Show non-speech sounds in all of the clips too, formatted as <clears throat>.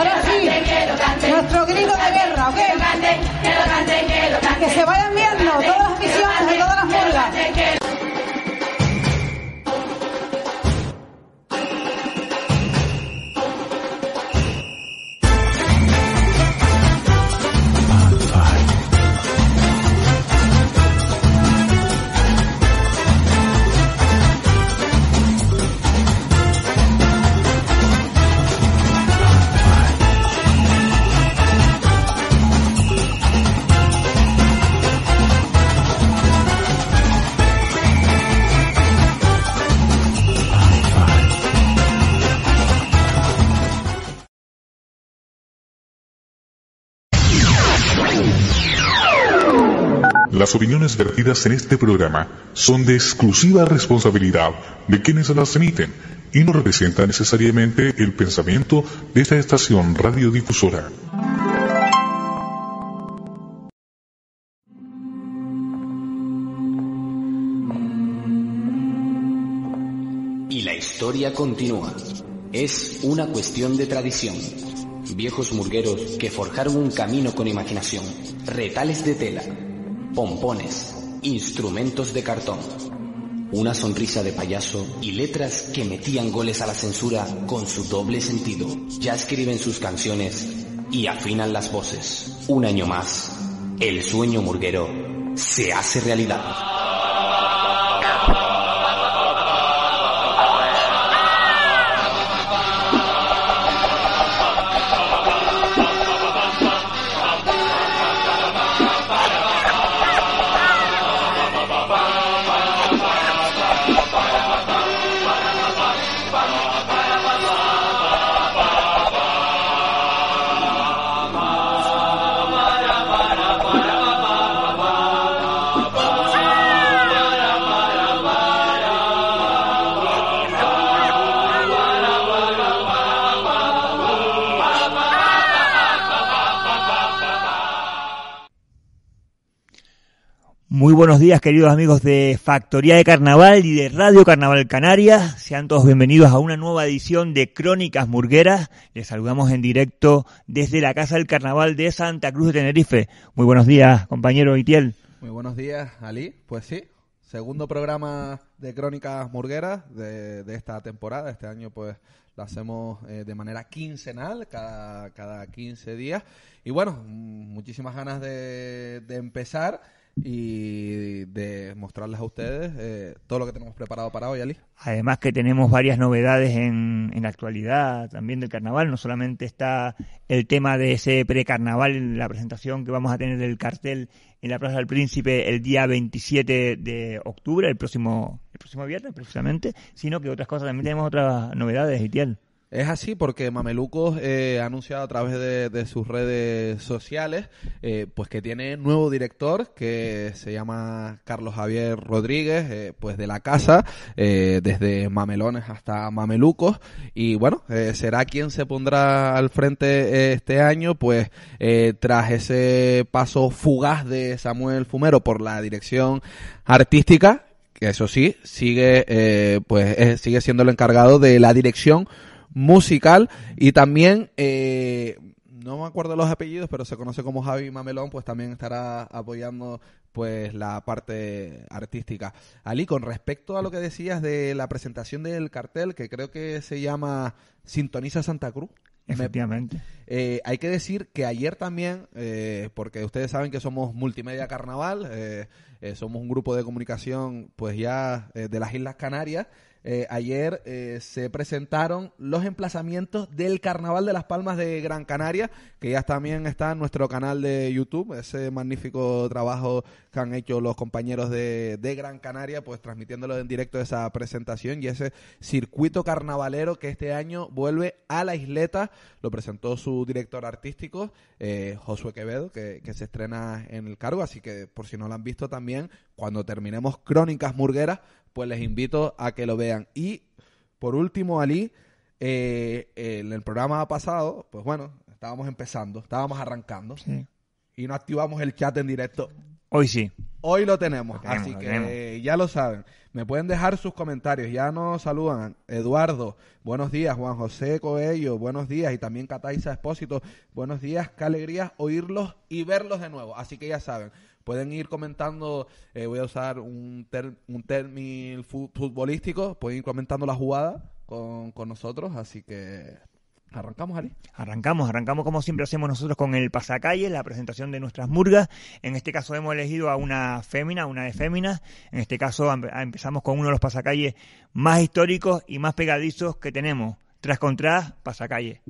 Ahora sí, nuestro grito de guerra, ¿ok? Que se vayan viendo todas las misiones. Las opiniones vertidas en este programa son de exclusiva responsabilidad de quienes las emiten y no representan necesariamente el pensamiento de esta estación radiodifusora. Y la historia continúa. Es una cuestión de tradición. Viejos murgueros que forjaron un camino con imaginación, retales de tela pompones, instrumentos de cartón, una sonrisa de payaso y letras que metían goles a la censura con su doble sentido. Ya escriben sus canciones y afinan las voces. Un año más, el sueño murguero se hace realidad. buenos días queridos amigos de Factoría de Carnaval y de Radio Carnaval Canarias. Sean todos bienvenidos a una nueva edición de Crónicas Murgueras. Les saludamos en directo desde la Casa del Carnaval de Santa Cruz de Tenerife. Muy buenos días, compañero Itiel. Muy buenos días, Ali. Pues sí, segundo programa de Crónicas Murgueras de, esta temporada. Este año pues lo hacemos eh, de manera quincenal, cada, cada 15 días. Y bueno, mm, muchísimas ganas de, de empezar y de mostrarles a ustedes eh, todo lo que tenemos preparado para hoy, Ali. Además que tenemos varias novedades en, la actualidad también del carnaval. No solamente está el tema de ese precarnaval, en la presentación que vamos a tener del cartel en la Plaza del Príncipe el día 27 de octubre, el próximo, el próximo viernes precisamente, sino que otras cosas, también tenemos otras novedades, Itiel. Es así porque Mamelucos eh, ha anunciado a través de, sus redes sociales eh, pues que tiene nuevo director que se llama Carlos Javier Rodríguez, eh, pues de la casa, desde Mamelones hasta Mamelucos. Y bueno, será quien se pondrá al frente este año, pues tras ese paso fugaz de Samuel Fumero por la dirección artística, que eso sí, sigue, pues, sigue siendo el encargado de la dirección musical y también eh, no me acuerdo los apellidos, pero se conoce como Javi Mamelón, pues también estará apoyando pues la parte artística. Ali, con respecto a lo que decías de la presentación del cartel, que creo que se llama Sintoniza Santa Cruz. Efectivamente. Eh, hay que decir que ayer también, eh, porque ustedes saben que somos multimedia carnaval, somos un grupo de comunicación pues ya de las Islas Canarias, eh, ayer eh, se presentaron los emplazamientos del Carnaval de las Palmas de Gran Canaria, que ya también está en nuestro canal de YouTube. Ese magnífico trabajo que han hecho los compañeros de, de Gran Canaria, pues transmitiéndolo en directo esa presentación y ese circuito carnavalero que este año vuelve a la isleta. Lo presentó su director artístico, eh, Josué Quevedo, que se estrena en el cargo. Así que, por si no lo han visto también, cuando terminemos Crónicas Murgueras, pues les invito a que lo vean. Y por último, Ali, eh, el programa pasado, pues bueno, estábamos empezando, estábamos arrancando y no activamos el chat en directo. Hoy sí. Hoy lo tenemos, así que ya lo saben. Me pueden dejar sus comentarios. Ya nos saludan Eduardo, buenos días. Juan José Coello, buenos días. Y también Cataiza Espósito, buenos días. Qué alegría oírlos y verlos de nuevo. Así que ya saben, Pueden ir comentando, eh, voy a usar un, un término futbolístico, pueden ir comentando la jugada con, nosotros, así que Arrancamos, Ari. Arrancamos, arrancamos como siempre hacemos nosotros con el pasacalle, la presentación de nuestras murgas. En este caso hemos elegido a una fémina, una de féminas. En este caso ah, empezamos con uno de los pasacalles más históricos y más pegadizos que tenemos. Tras Contra, pasacalle.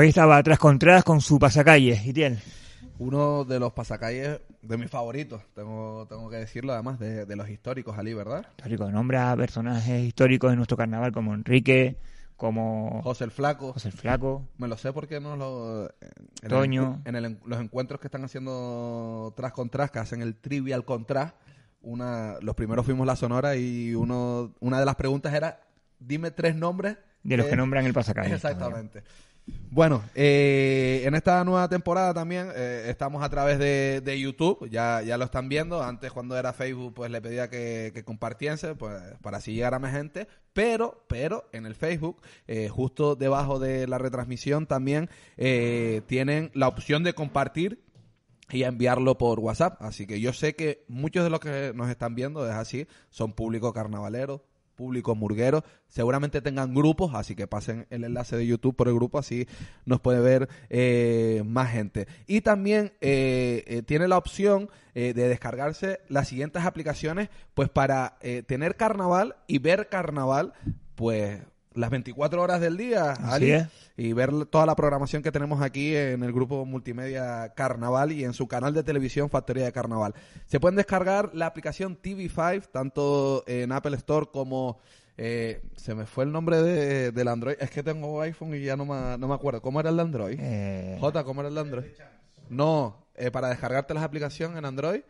Hoy estaba tras con su pasacalles, Itiel. Uno de los pasacalles de mis favoritos, tengo, tengo que decirlo, además de, los históricos, allí, ¿verdad? Histórico, nombra a personajes históricos de nuestro carnaval como Enrique, como José el Flaco. José el Flaco. Me lo sé porque no lo en en los encuentros que están haciendo tras contras, que hacen el trivial contrast, los primeros fuimos la Sonora y uno una de las preguntas era dime tres nombres de los que, nombran el pasacalle. <laughs> Exactamente. Bueno, eh, en esta nueva temporada también eh, estamos a través de, YouTube, ya, ya lo están viendo. Antes cuando era Facebook, pues le pedía que, compartiese, pues para así llegar a más gente. Pero, pero en el Facebook, eh, justo debajo de la retransmisión también tienen la opción de compartir y enviarlo por WhatsApp. Así que yo sé que muchos de los que nos están viendo es así, son público carnavalero, público murguero. Seguramente tengan grupos, así que pasen el enlace de YouTube por el grupo, así nos puede ver eh, más gente. Y también eh, eh, tiene la opción de descargarse las siguientes aplicaciones, pues para tener carnaval y ver carnaval, pues las 24 horas del día, y ver toda la programación que tenemos aquí en el grupo multimedia Carnaval y en su canal de televisión Factoría de Carnaval. Se pueden descargar la aplicación TV5, tanto en Apple Store como... Eh, se me fue el nombre de, del Android. Es que tengo iPhone y ya no me, acuerdo. ¿Cómo era el Android? Eh. J, ¿cómo era el Android? No, eh, para descargarte las aplicaciones en Android.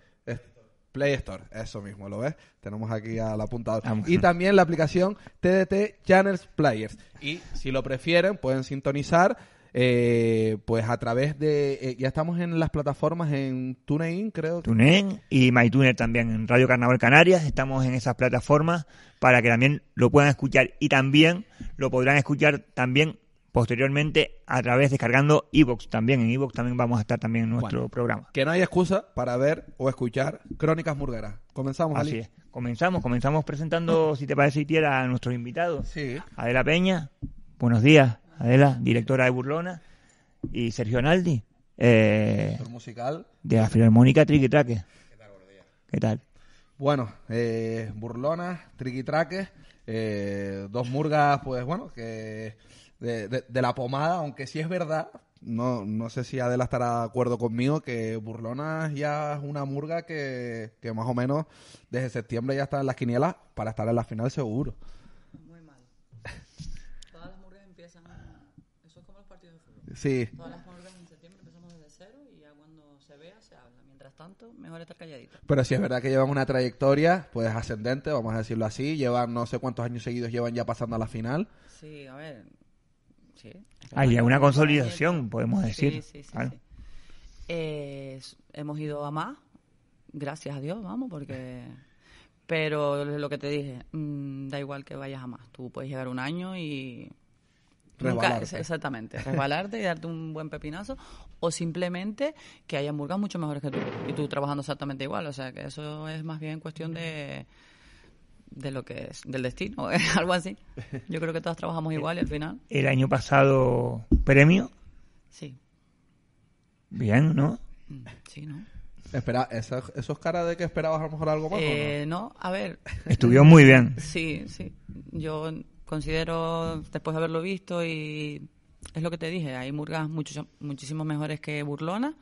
Play Store, eso mismo, ¿lo ves? Tenemos aquí al apuntador. Y también la aplicación TDT Channels Players. Y si lo prefieren, pueden sintonizar. Eh, pues a través de. Eh, ya estamos en las plataformas en TuneIn, creo. TuneIn y MyTuner también, en Radio Carnaval Canarias. Estamos en esas plataformas para que también lo puedan escuchar y también lo podrán escuchar también posteriormente a través descargando Evox, también. En iVoox también vamos a estar también en nuestro programa. Que no hay excusa para ver o escuchar Crónicas Murgueras. Comenzamos, Así Es. Comenzamos, comenzamos presentando, si te parece, Itiera, a nuestros invitados. Sí. Adela Peña, buenos días. Adela, directora de Burlona. Y Sergio Naldi, Eh, musical. De la Filarmónica Triquitraque. ¿Qué tal, ¿Qué tal? Bueno, eh, Burlona, Triquitraque, eh, dos murgas, pues bueno, que de, la pomada, aunque sí es verdad, no, no sé si Adela estará de acuerdo conmigo, que Burlona ya es una murga que, que más o menos desde septiembre ya está en las quinielas para estar en la final seguro. Muy mal. Todas las murgas empiezan... Eso es como los partidos de fútbol. Sí. Todas las murgas en septiembre empezamos desde cero y ya cuando se vea se habla. Mientras tanto, mejor estar calladito. Pero si es verdad que llevan una trayectoria, pues ascendente, vamos a decirlo así. Llevan no sé cuántos años seguidos llevan ya pasando a la final. Sí, a ver Sí. Hay ah, una consolidación, podemos decir. Sí, sí, sí. Eh, hemos ido a más, gracias a Dios, vamos, porque... Pero lo que te dije, mm, da igual que vayas a más. Tú puedes llegar un año y... exactamente, <laughs> resbalarte y darte un buen pepinazo o simplemente que haya murga mucho mejores que tú y tú trabajando exactamente igual. O sea, que eso es más bien cuestión de de lo que es, del destino, <laughs> algo así. Yo creo que todos trabajamos igual al final. El año pasado, premio. Sí. Bien, ¿no? Mm, sí, ¿no? Espera, ¿eso, cara de que esperabas a lo mejor algo más? Eh, no? a ver. Estuvo muy bien. Sí, sí. Yo considero, después de haberlo visto, y es lo que te dije, hay murgas muchísimos muchísimo mejores que Burlona,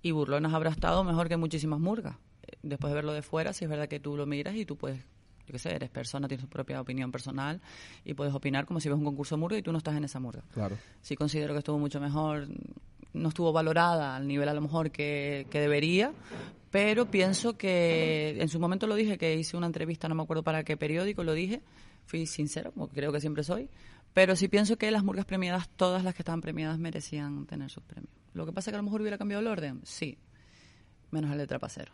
y burlona habrá estado mejor que muchísimas murgas. Eh, después de verlo de fuera, si es verdad que tú lo miras y tú puedes yo qué sé, eres persona, tienes tu propia opinión personal y puedes opinar como si ves un concurso murga y tú no estás en esa murga. Claro. Sí considero que estuvo mucho mejor, no estuvo valorada al nivel a lo mejor que, que debería, pero pienso que en su momento lo dije, que hice una entrevista, no me acuerdo para qué periódico, lo dije, fui sincero, como creo que siempre soy, pero sí pienso que las murgas premiadas, todas las que estaban premiadas, merecían tener sus premios. Lo que pasa es que a lo mejor hubiera cambiado el orden, sí, menos el de Trapacero.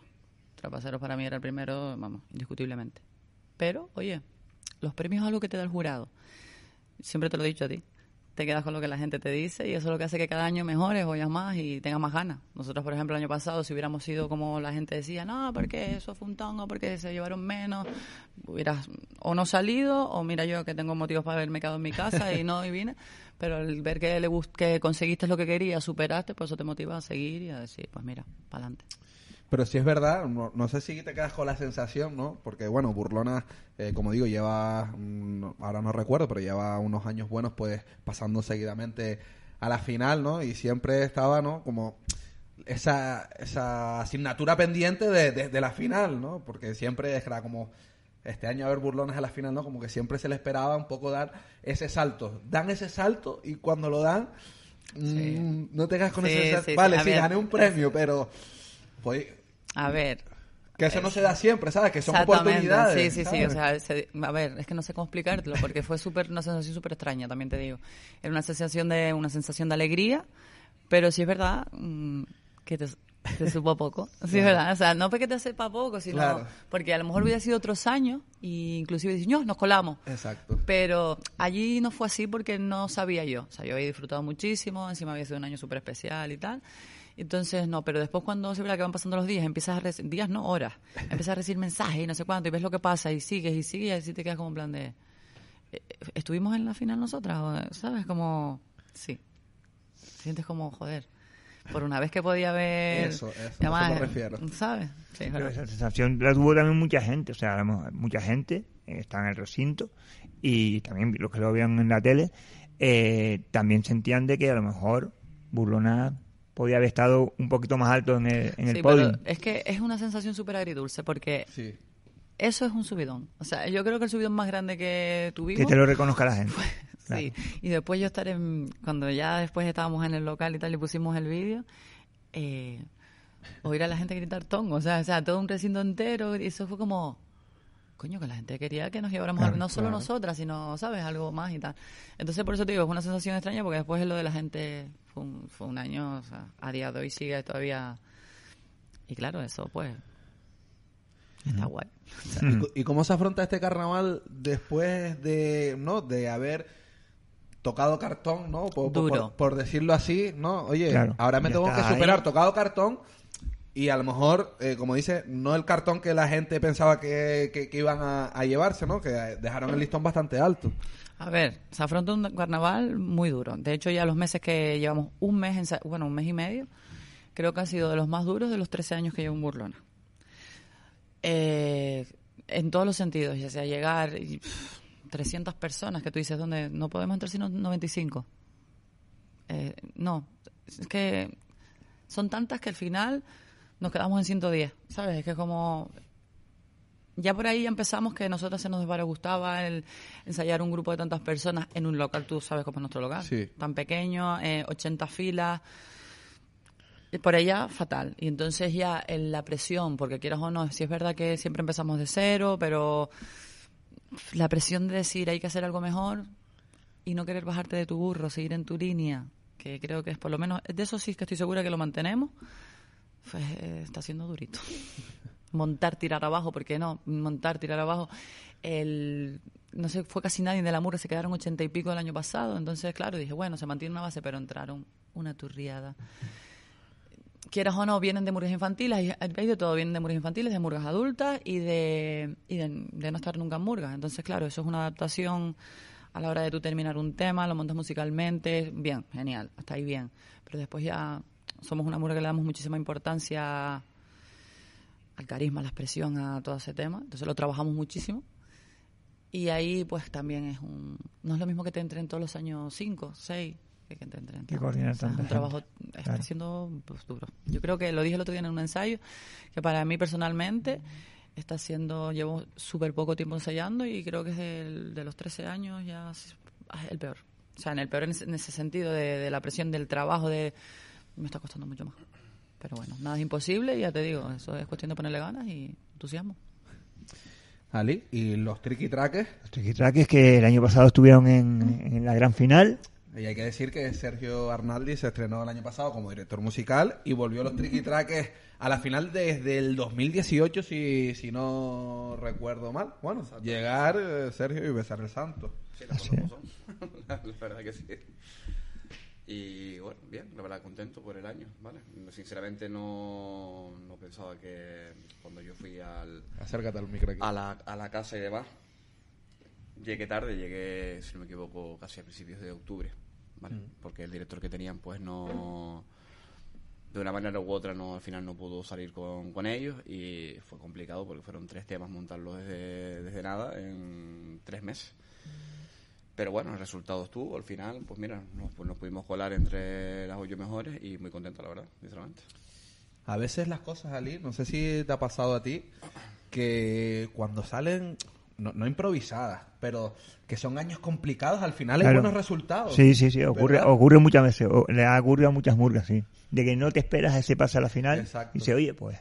Trapacero para mí era el primero, vamos, indiscutiblemente. Pero, oye, los premios es algo que te da el jurado. Siempre te lo he dicho a ti. Te quedas con lo que la gente te dice y eso es lo que hace que cada año mejores, oyas más y tengas más ganas. Nosotros, por ejemplo, el año pasado, si hubiéramos sido como la gente decía, no, porque eso fue un tongo, porque se llevaron menos, hubieras o no salido, o mira yo que tengo motivos para haberme quedado en mi casa y no y vine. Pero el ver que, le que conseguiste lo que querías, superaste, por eso te motiva a seguir y a decir, pues mira, para adelante. Pero si es verdad, no, sé si te quedas con la sensación, ¿no? Porque, bueno, Burlona, eh, como digo, lleva, mm, ahora no recuerdo, pero lleva unos años buenos, pues, pasando seguidamente a la final, ¿no? Y siempre estaba, ¿no? Como esa, esa asignatura pendiente de, la final, ¿no? Porque siempre era como, este año a ver burlones a la final, ¿no? Como que siempre se le esperaba un poco dar ese salto. Dan ese salto y cuando lo dan, mm, no te quedas con esa ese vale, sí, gané un premio, pero... Pues, a ver. Que eso no eh, se da siempre, ¿sabes? Que son oportunidades. Sí, sí, sí. O sea, a ver, es que no sé cómo explicártelo, porque fue súper una sensación súper extraña, también te digo. Era una sensación de, una sensación de alegría, pero sí es verdad mm, que te, supo poco. <laughs> Sí, es ¿verdad? O sea, no porque te sepa poco, sino porque a lo mejor hubiera sido otros años y inclusive dices, no, nos colamos. Exacto. Pero allí no fue así porque no sabía yo. O sea, yo había disfrutado muchísimo, encima había sido un año súper especial y tal. Entonces, no, pero después cuando se ve que van pasando los días, empiezas a días no, horas, <laughs> empiezas a recibir mensajes y no sé cuánto, y ves lo que pasa, y sigues, y sigues, y así te quedas como en plan de, eh, ¿estuvimos en la final nosotras? ¿Sabes? Como, sí, sientes como, joder, por una vez que podía ver... Eso, eso, refiero. ¿Sabes? pero esa sensación la tuvo también mucha gente, o sea, mucha gente eh, está en el recinto, y también los que lo veían en la tele, eh, también sentían de que a lo mejor burlonar podía haber estado un poquito más alto en el, en el podio. es que es una sensación súper agridulce porque eso es un subidón. O sea, yo creo que el subidón más grande que tuvimos. Que te lo reconozca la gente. <laughs> Pues, sí, y después yo estar en. Cuando ya después estábamos en el local y tal y pusimos el vídeo. Eh, oír a la gente gritar tongo, o sea, todo un recinto entero, y eso fue como, coño, que la gente quería que nos lleváramos, no solo nosotras, sino, ¿sabes? Algo más y tal. Entonces, por eso te digo, es una sensación extraña porque después lo de la gente fue un, año, o sea, a día de hoy sigue todavía. Y claro, eso pues Está guay. <laughs> ¿Y, cómo se afronta este carnaval después de, ¿no? de haber tocado cartón, ¿no? Por, por, decirlo así, ¿no? Oye, ahora me tengo que superar. Tocado cartón, y a lo mejor, eh, como dice, no el cartón que la gente pensaba que, iban a, llevarse, ¿no? Que dejaron el listón bastante alto. A ver, se afronta un carnaval muy duro. De hecho, ya los meses que llevamos un mes, en, bueno, un mes y medio, creo que han sido de los más duros de los 13 años que llevo en Burlona. Eh, en todos los sentidos, ya sea llegar 300 personas que tú dices, donde no podemos entrar sino 95. Eh, no, es que son tantas que al final nos quedamos en 110, ¿sabes? Es que como... Ya por ahí empezamos que a nosotras se nos gustaba el ensayar un grupo de tantas personas en un local, tú sabes cómo es nuestro local, sí. tan pequeño, 80 eh, filas, por allá, fatal. Y entonces ya la presión, porque quieras o no, si es verdad que siempre empezamos de cero, pero la presión de decir hay que hacer algo mejor y no querer bajarte de tu burro, seguir en tu línea, que creo que es por lo menos, de eso sí que estoy segura que lo mantenemos, pues eh, está siendo durito. <laughs> Montar, tirar abajo, ¿por qué no? Montar, tirar abajo. El, no sé, fue casi nadie de la Mura, se quedaron ochenta y pico el año pasado. Entonces, claro, dije, bueno, se mantiene una base, pero entraron una turriada. Quieras o no, vienen de murgas infantiles, hay, de todo, vienen de murgas infantiles, de murgas adultas y, de, y de, de no estar nunca en murgas. Entonces, claro, eso es una adaptación a la hora de tú terminar un tema, lo montas musicalmente, bien, genial, hasta ahí bien. Pero después ya somos una mujer que le damos muchísima importancia al carisma, a la expresión, a todo ese tema. Entonces lo trabajamos muchísimo. Y ahí pues también es un... No es lo mismo que te entren todos los años 5, 6, que te entren. Que coordinar o un trabajo está siendo pues, duro. Yo creo que lo dije el otro día en un ensayo, que para mí personalmente está siendo... Llevo súper poco tiempo ensayando y creo que es de los 13 años ya el peor. O sea, en el peor en ese sentido de la presión del trabajo, de me está costando mucho más. Pero bueno, nada es imposible, ya te digo, eso es cuestión de ponerle ganas y entusiasmo. Ali, ¿y los tricky trackers? Los tricky trackers que el año pasado estuvieron en, la gran final. Y hay que decir que Sergio Arnaldi se estrenó el año pasado como director musical y volvió a los Tricky traques a la final desde el 2018, si, si no recuerdo mal. Bueno, llegar eh, Sergio y besar el santo. <laughs> la verdad que sí. Y bueno, bien, la verdad contento por el año, ¿vale? Sinceramente no, pensaba que cuando yo fui al... micro A la, casa y demás. Llegué tarde, llegué, si no me equivoco, casi a principios de octubre, ¿vale? Mm. Porque el director que tenían, pues no... De una manera u otra, no, al final no pudo salir con, con ellos y fue complicado porque fueron tres temas montarlos desde, nada en tres meses. Pero bueno, el resultado estuvo, al final, pues mira, pues nos, pudimos colar entre las ocho mejores y muy contento, la verdad, sinceramente. A veces las cosas, Ali, no sé si te ha pasado a ti, que cuando salen, no, improvisadas, pero que son años complicados, al final hay buenos resultados. Sí, sí, sí, ocurre, ocurre muchas veces, le ha ocurrido a muchas murgas, sí. De que no te esperas ese pase a la final y se oye, pues,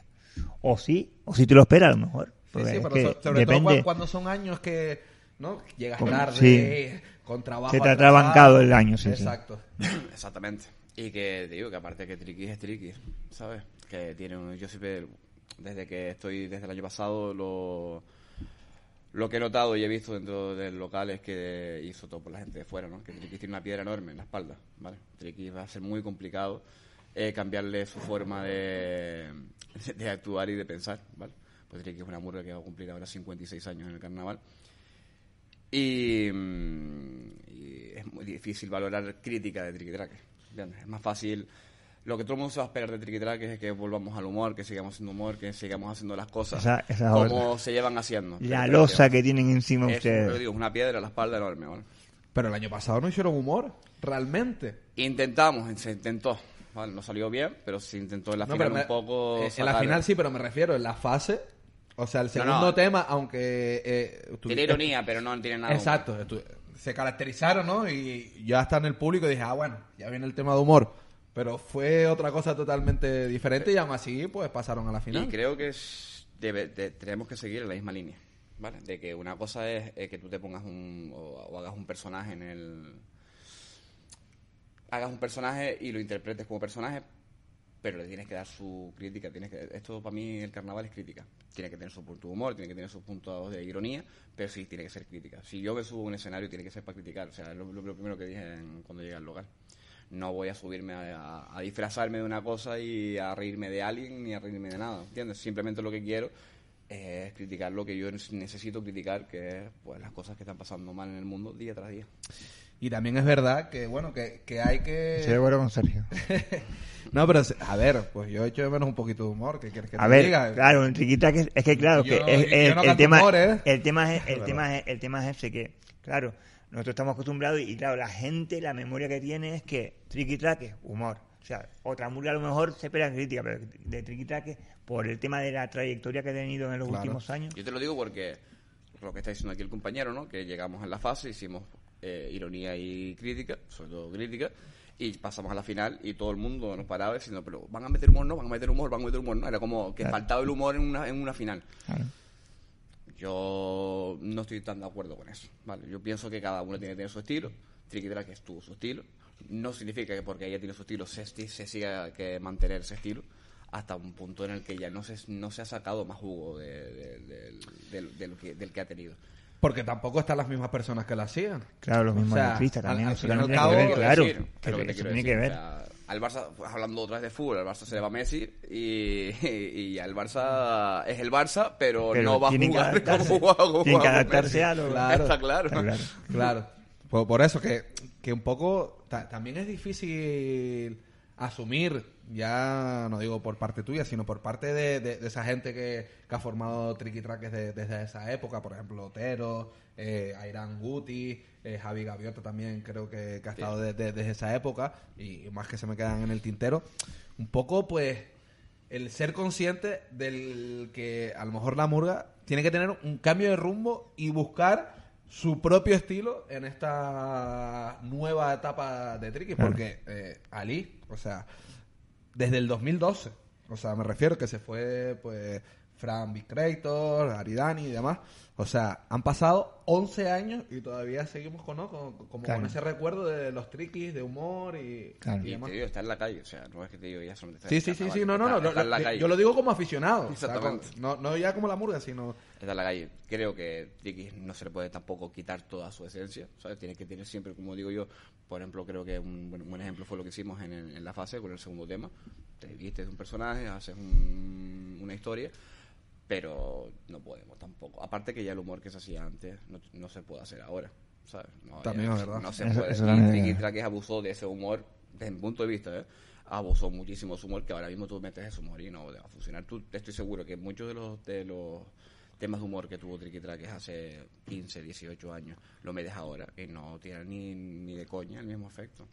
o sí, o si te lo esperas a lo mejor. Sí, pues sí, pero sobre depende. todo cuando son años que ¿no? Llegas tarde, con trabajo. Se te ha trabancado el año, sí. Exacto. <clears throat> Exactamente. Y que, digo, que aparte que Triquis es Triqui, ¿sabes? Que tiene un, yo siempre, desde que estoy, desde el año pasado, lo, lo que he notado y he visto dentro del local es que hizo todo por la gente de fuera, ¿no? Que Triquis tiene una piedra enorme en la espalda, ¿vale? Triquis va a ser muy complicado eh, cambiarle su forma de, actuar y de pensar, ¿vale? Pues Triquis es una murga que va a cumplir ahora 56 años en el carnaval Mm, y, es muy difícil valorar crítica de Triquitraque. Es más fácil. Lo que todo el mundo se va a esperar de Triquitraque es que volvamos al humor, que sigamos haciendo humor, que sigamos haciendo las cosas como se llevan haciendo. La losa que tienen encima ustedes. digo, es una piedra a la espalda enorme. Pero el año pasado no hicieron humor, realmente. Intentamos, se intentó. no salió bien, pero se intentó en la final un poco. Eh, en la final sí, pero me refiero, en la fase o sea, el segundo tema, aunque... Eh, tiene ironía, pero no tiene nada. Exacto. Se caracterizaron, ¿no? Y ya está en el público y dije, ah, bueno, ya viene el tema de humor. Pero fue otra cosa totalmente diferente y aún así, pues pasaron a la final. Y creo que es... tenemos que seguir en la misma línea, ¿vale? De que una cosa es que tú te pongas un... o hagas un personaje en el... Hagas un personaje y lo interpretes como personaje, pero le tienes que dar su crítica. Tienes que, esto para mí el carnaval es crítica. Tiene que tener su punto de humor, tiene que tener sus puntos de ironía, pero sí, tiene que ser crítica. Si yo me subo a un escenario, tiene que ser para criticar. O sea, es lo, primero que dije cuando llegué al lugar No voy a subirme a, a, disfrazarme de una cosa y a reírme de alguien ni a reírme de nada. ¿Entiendes? Simplemente lo que quiero es criticar lo que yo necesito criticar, que es pues, las cosas que están pasando mal en el mundo día tras día. Y también es verdad que, bueno, que, que hay que... Sí, bueno con Sergio. <laughs> no, pero, a ver, pues yo he hecho de menos un poquito de humor, ¿qué quieres que a ver, diga? claro, Enriquita, que, es que claro, que ¿eh? el, tema, el, tema, es, ese que, claro, nosotros estamos acostumbrados y, claro, la gente, la memoria que tiene es que Triquitraque es humor. O sea, otra mujer a lo mejor se espera crítica, pero de Triquitraque, por el tema de la trayectoria que ha tenido en los últimos años... Yo te lo digo porque lo que está diciendo aquí el compañero, ¿no? Que llegamos a la fase, hicimos eh, ironía y crítica, sobre todo crítica, y pasamos a la final y todo el mundo nos paraba diciendo, pero van a meter humor, no, van a meter humor, van a meter humor, no. Era como que faltaba el humor en una, una final. Yo no estoy tan de acuerdo con eso, ¿vale? Yo pienso que cada uno tiene que tener su estilo, Tricky que estuvo su estilo, no significa que porque ella tiene su estilo se, se siga que mantener ese estilo hasta un punto en el que ya no se, no se ha sacado más jugo de, del que ha tenido. Porque tampoco están las mismas personas que la hacían. Claro, los mismos artistas también. Al, claro, al Barça, hablando otra vez de fútbol, al Barça se le va Messi y, y, al Barça es el Barça, pero, no va a jugar como jugaba Tiene que adaptarse a lo claro, Está claro. claro. claro. Por, eso que, que un poco también es difícil asumir ya no digo por parte tuya, sino por parte de, esa gente que, ha formado Tricky Trackers desde esa época, por ejemplo, Otero, eh, Guti, eh, Javi Gaviota también creo que, ha estado desde esa época, y, más que se me quedan en el tintero. Un poco, pues, el ser consciente del que a lo mejor la murga tiene que tener un cambio de rumbo y buscar su propio estilo en esta nueva etapa de Tricky, porque eh, Ali, o sea, desde el 2012. O sea, me refiero que se fue, pues, Fran Victor, Aridani y demás. O sea, han pasado 11 años y todavía seguimos con, como con ese recuerdo de los triquis, de humor y, está en la calle, o sea, no es que te digo ya son... Sí, sí, sí, sí, no, no, no, yo lo digo como aficionado. Exactamente. no, no ya como la murga, sino... Está en la calle. Creo que triquis no se le puede tampoco quitar toda su esencia, ¿sabes? Tiene que tener siempre, como digo yo, por ejemplo, creo que un buen, ejemplo fue lo que hicimos en, la fase con el segundo tema. Te vistes de un personaje, haces un, una historia pero no podemos tampoco. Aparte que ya el humor que se hacía antes no, no se puede hacer ahora. ¿sabes? No, También es verdad. No se puede. Es, abusó de ese humor, desde mi punto de vista, ¿eh? abusó muchísimo de su humor, que ahora mismo tú metes ese humor y no va a funcionar. Tú, estoy seguro que muchos de los, de los temas de humor que tuvo Tricky Trackers hace 15, 18 años, lo metes ahora y no tiene ni, ni de coña el mismo efecto.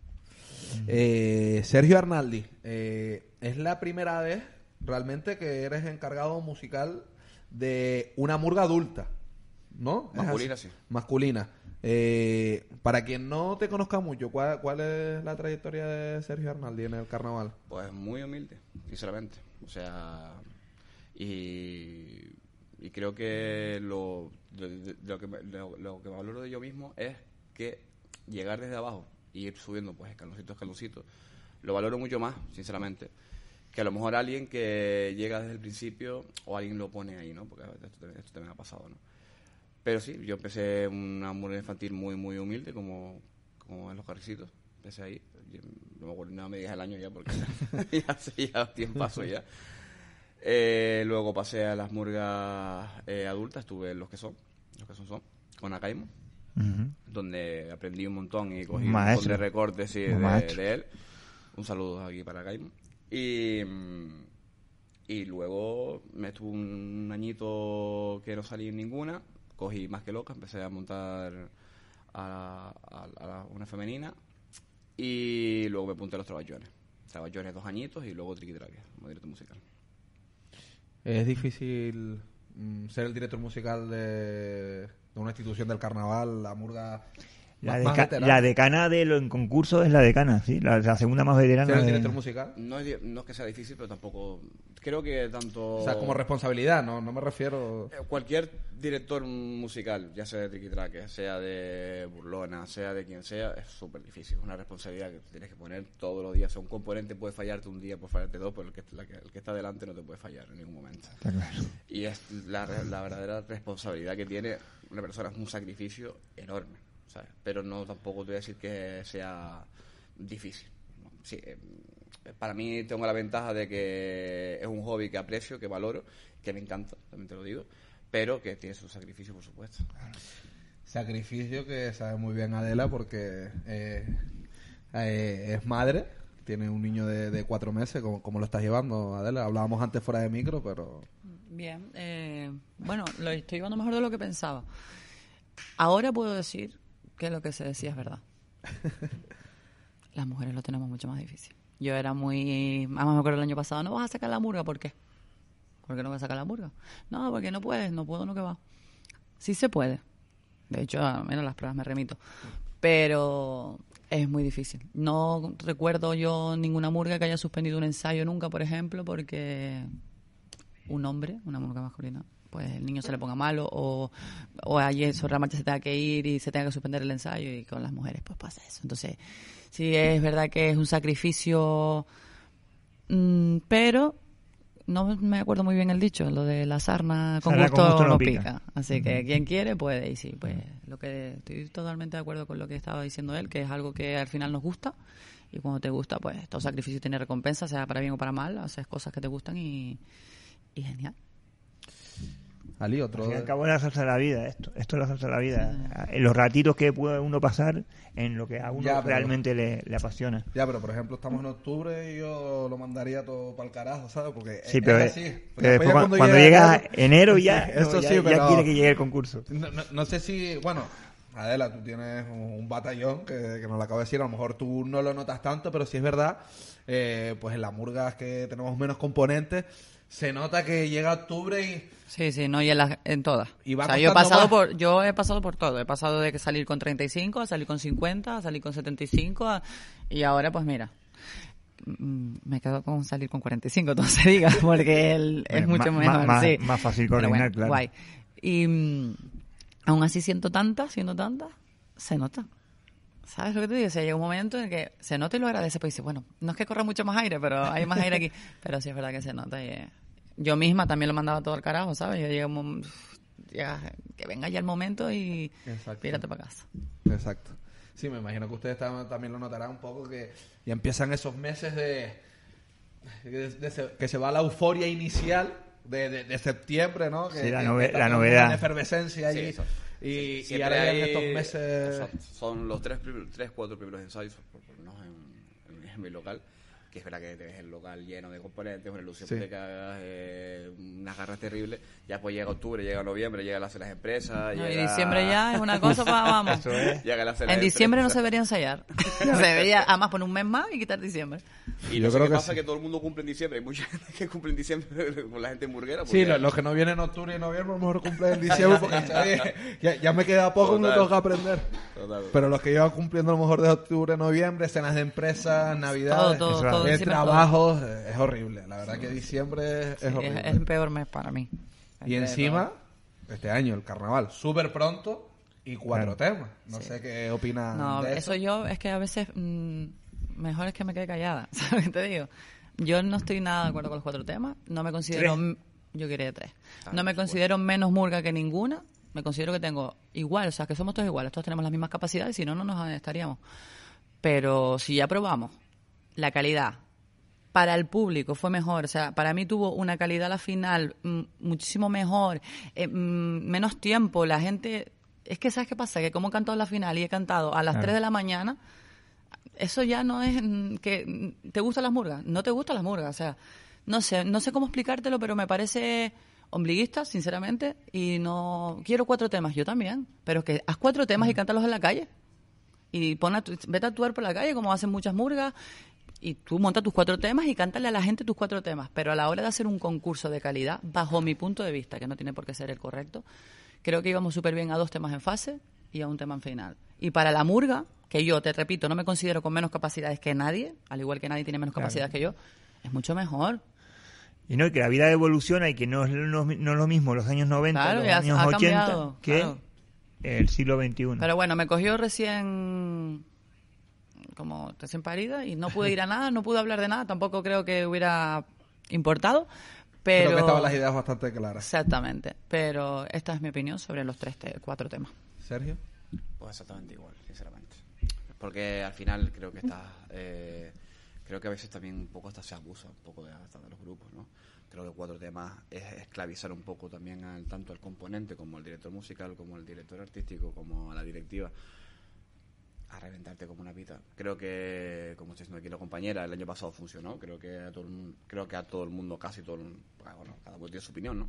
Eh, Sergio Arnaldi, eh, es la primera vez realmente que eres encargado musical de una murga adulta, ¿no? Masculina, sí. Masculina. Eh, para quien no te conozca mucho, ¿cuál, es la trayectoria de Sergio Arnaldi en el carnaval? Pues muy humilde, sinceramente. O sea, y, creo que lo, que valoro de yo mismo es que llegar desde abajo y ir subiendo, pues escaloncito a escaloncito, lo valoro mucho más, sinceramente que a lo mejor alguien que llega desde el principio o alguien lo pone ahí, ¿no? Porque esto, también, ha pasado, ¿no? Pero sí, yo empecé una murga infantil muy, muy humilde, como, como en los carricitos. Empecé ahí. no me acuerdo nada, me dije el año ya, porque <laughs> ya hace ya tiempo ya. Eh, luego pasé a las murgas eh, adultas, estuve en los que son, los que son son, con Acaimo, donde aprendí un montón y cogí un, montón de recortes y de, de, él. Un saludo aquí para Acaimo. Y, luego me estuvo un añito que no salí en ninguna, cogí más que loca, empecé a montar a, una femenina y luego me apunté a los trabajones. Trabajones dos añitos y luego triquitraque, como director musical. Es difícil mm, ser el director musical de una institución del carnaval, la murga la, decana de lo, en concurso es la decana, sí, la, segunda más veterana. ¿Ser director musical? No es, que sea difícil, pero tampoco. Creo que tanto. O sea, como responsabilidad, no, no me refiero. Eh, cualquier director musical, ya sea de Triquitraque, sea de Burlona, sea de quien sea, es súper difícil. Es una responsabilidad que tienes que poner todos los días. O sea, un componente puede fallarte un día, puede fallarte dos, pero el que, está delante no te puede fallar en ningún momento. Claro. Y es la verdadera responsabilidad que tiene una persona, es un sacrificio enorme pero no tampoco te voy a decir que sea difícil. Eh, para mí tengo la ventaja de que es un hobby que aprecio, que valoro, que me encanta, también te lo digo, pero que tiene su sacrificio, por supuesto. Sacrificio que sabe muy bien Adela porque eh, eh, es madre, tiene un niño de, cuatro meses, ¿cómo, lo estás llevando, Adela? Hablábamos antes fuera de micro, pero... Bien, bueno, lo estoy llevando mejor de lo que pensaba. Ahora puedo decir que lo que se decía es verdad. <laughs> Las mujeres lo tenemos mucho más difícil. Yo era muy... Además me acuerdo el año pasado, no vas a sacar la murga, ¿por qué? ¿Por qué no vas a sacar la murga? No, porque no puedes, no puedo, no que va. Sí se puede. De hecho, menos las pruebas me remito. Pero es muy difícil. No recuerdo yo ninguna murga que haya suspendido un ensayo nunca, por ejemplo, porque un hombre, una murga masculina, pues el niño se le ponga malo o, o ayer sobre la marcha se tenga que ir y se tenga que suspender el ensayo y con las mujeres pues pasa eso. Entonces, sí es verdad que es un sacrificio, mm, pero no me acuerdo muy bien el dicho, lo de la sarna con, gusto, no, pica. Así que quien quiere puede y sí, pues lo que estoy totalmente de acuerdo con lo que estaba diciendo él, que es algo que al final nos gusta y cuando te gusta, pues todo sacrificio tiene recompensa, sea para bien o para mal, haces cosas que te gustan y genial. Alí otro. Al la salsa de la vida, esto, esto es la salsa de la vida. En los ratitos que puede uno pasar en lo que a uno realmente le, le, apasiona. Ya, pero por ejemplo, estamos en octubre y yo lo mandaría todo para el carajo, ¿sabes? Porque sí, pero, así. cuando, llega, enero ya, <laughs> ya, quiere que llegue el concurso. No, sé si, bueno, Adela, tú tienes un batallón que, nos lo acabo de decir, a lo mejor tú no lo notas tanto, pero si es verdad, eh, pues en las murgas que tenemos menos componentes, se nota que llega octubre y Sí, sí, no, y en, todas. o sea, yo he, pasado por, yo he pasado por todo. He pasado de salir con 35, a salir con 50, a salir con 75, y ahora pues mira. Mm, me quedo con salir con 45, <laughs> se diga, porque es mucho más, mejor. Más, fácil coordinar, claro. Y mm, aún así, siento tantas, siento tantas, se nota. ¿Sabes lo que te digo? O llega un momento en que se nota y lo agradece, pues dice, bueno, no es que corra mucho más aire, pero hay más aire aquí. <laughs> Pero sí es verdad que se nota y yo misma también lo mandaba todo al carajo, ¿sabes? Yo digo, que venga ya el momento y pírate para casa. Exacto. Sí, me imagino que ustedes también lo notarán un poco que ya empiezan esos meses de, que se va la euforia inicial de, septiembre, ¿no? la, la novedad. La efervescencia allí. y, y ahora hay, estos meses... son los tres, tres cuatro primeros ensayos, por, no, en mi local que es verdad que ves el local lleno de componentes, una ilusión sí. que te cagas, eh, unas garras terribles. Ya pues llega octubre, llega noviembre, llega las, las empresas. Y diciembre ya es una cosa para, pues, vamos. en diciembre <laughs> no se debería ensayar. se debería, además, poner un mes más y quitar diciembre. Y lo creo que pasa es que todo el mundo cumple en diciembre. Hay mucha <laughs> gente que cumple en diciembre con <laughs> la gente burguera. Sí, los, los, que no vienen en octubre y noviembre a lo mejor cumplen en diciembre porque ya, ya, me queda poco donde tengo que aprender. Pero los que llevan cumpliendo a lo mejor de octubre, noviembre, cenas de empresas, navidades. todo, todo el trabajo eh, es horrible. La verdad que diciembre es, horrible. Es el peor mes para mí. Y encima, este año, el carnaval, súper pronto y cuatro temas. No sé qué opinas. No, eso. yo es que a veces mm, mejor es que me quede callada. <laughs> ¿Sabes qué te digo? Yo no estoy nada de acuerdo con los cuatro temas. No me considero. Yo quería tres. Ah, no me considero menos murga que ninguna. Me considero que tengo igual, o sea, que somos todos iguales, todos tenemos las mismas capacidades, si no, no nos estaríamos. Pero si ya probamos la calidad para el público fue mejor. O sea, para mí tuvo una calidad la final mm, muchísimo mejor, eh, mm, menos tiempo. La gente. Es que, ¿sabes qué pasa? Que como he cantado la final y he cantado a las 3 de la mañana, eso ya no es. Mm, que ¿Te gustan las murgas? No te gustan las murgas. O sea, no sé, no sé cómo explicártelo, pero me parece ombliguista, sinceramente, y no quiero cuatro temas, yo también, pero es que haz cuatro temas y cántalos en la calle. Y pon a tu, vete a actuar por la calle, como hacen muchas murgas, y tú monta tus cuatro temas y cántale a la gente tus cuatro temas, pero a la hora de hacer un concurso de calidad, bajo mi punto de vista, que no tiene por qué ser el correcto, creo que íbamos súper bien a dos temas en fase y a un tema en final. Y para la murga, que yo, te repito, no me considero con menos capacidades que nadie, al igual que nadie tiene menos capacidades que yo, es mucho mejor. Y no, que la vida evoluciona y que no es lo, no lo mismo los años 90, los años 80, que el siglo XXI. Pero bueno, me cogió recién como recién parida y no pude <laughs> ir a nada, no pude hablar de nada, tampoco creo que hubiera importado. Pero creo que estaban las ideas bastante claras. Exactamente, pero esta es mi opinión sobre los tres, cuatro temas. Sergio. Pues exactamente igual, sinceramente. Porque al final creo que está... Eh, creo que a veces también un poco hasta se abusa un poco de, hasta de los grupos, ¿no? Creo que cuatro temas es esclavizar un poco también al, tanto al componente como al director musical, como al director artístico, como a la directiva a reventarte como una pita. Creo que, como estoy diciendo aquí la compañera, el año pasado funcionó. Creo que a todo el mundo, creo que a todo el mundo casi todo el mundo, ah, bueno, cada uno tiene su opinión, ¿no?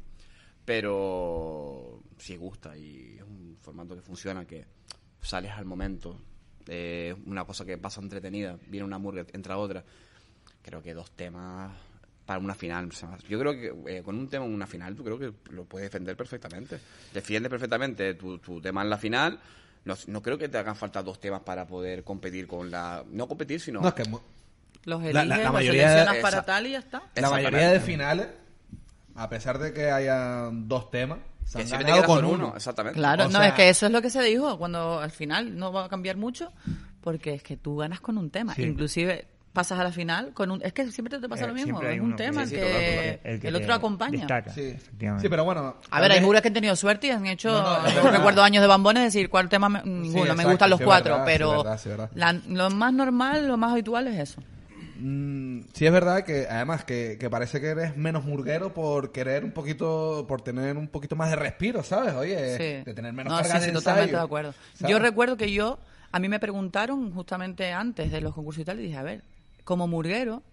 Pero ...si gusta y es un formato que funciona, que sales al momento. Eh, una cosa que pasa entretenida, viene una murga... entra otra. Creo que dos temas para una final. yo creo que eh, con un tema en una final, tú creo que lo puedes defender perfectamente. Defiende perfectamente tu tema en la final no, no creo que te hagan falta dos temas para poder competir con la... No competir, sino... Los la, mayoría de, para tal y ya está. La mayoría de finales, a pesar de que hayan dos temas, se han ganado con uno. Exactamente. Claro, no, es que eso es lo que se dijo cuando al final no va a cambiar mucho porque es que tú ganas con un tema. Inclusive pasas a la final con un es que siempre te pasa eh, lo mismo es un tema que, el, otro acompaña sí. sí. pero bueno a ver hay muras que han tenido suerte y han hecho recuerdo años de bambones decir cuál tema me, ninguno me gustan los cuatro pero lo más normal lo más habitual es eso mm, Sí, es verdad que además que, parece que eres menos murguero por querer un poquito, por tener un poquito más de respiro, ¿sabes? Oye, de tener menos carga de totalmente de acuerdo. Yo recuerdo que yo, a mí me preguntaron justamente antes de los concursos y tal, y dije, a ver, como murguero,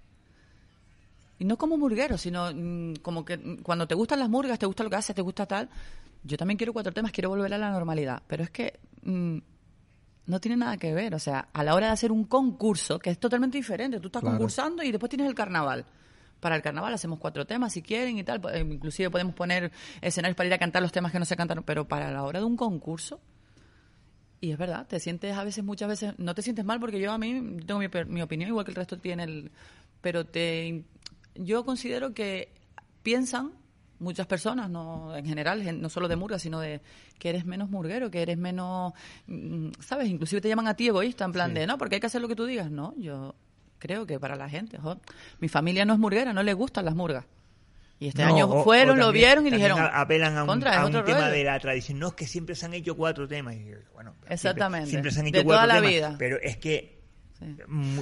y no como murguero, sino mm, como que mm, cuando te gustan las murgas, te gusta lo que haces, te gusta tal, yo también quiero cuatro temas, quiero volver a la normalidad, pero es que mm, no tiene nada que ver, o sea, a la hora de hacer un concurso, que es totalmente diferente, tú estás concursando y después tienes el carnaval para el carnaval hacemos cuatro temas si quieren y tal. Eh, inclusive podemos poner escenarios para ir a cantar los temas que no se cantaron, pero para la hora de un concurso y es verdad, te sientes a veces, muchas veces, no te sientes mal porque yo a mí tengo mi, opinión, igual que el resto tiene el... Pero te, yo considero que piensan muchas personas, no en general, no solo de murga, sino de que eres menos murguero, que eres menos, mm, ¿sabes? Inclusive te llaman a ti egoísta, en plan de, no, porque hay que hacer lo que tú digas. No, yo creo que para la gente, mi familia no es murguera, no le gustan las murgas. Y este año fueron, lo vieron y dijeron. Apelan a un, contra, tema de la tradición. No es que siempre se han hecho cuatro temas. Exactamente. Siempre, se han hecho de toda la vida. Pero es que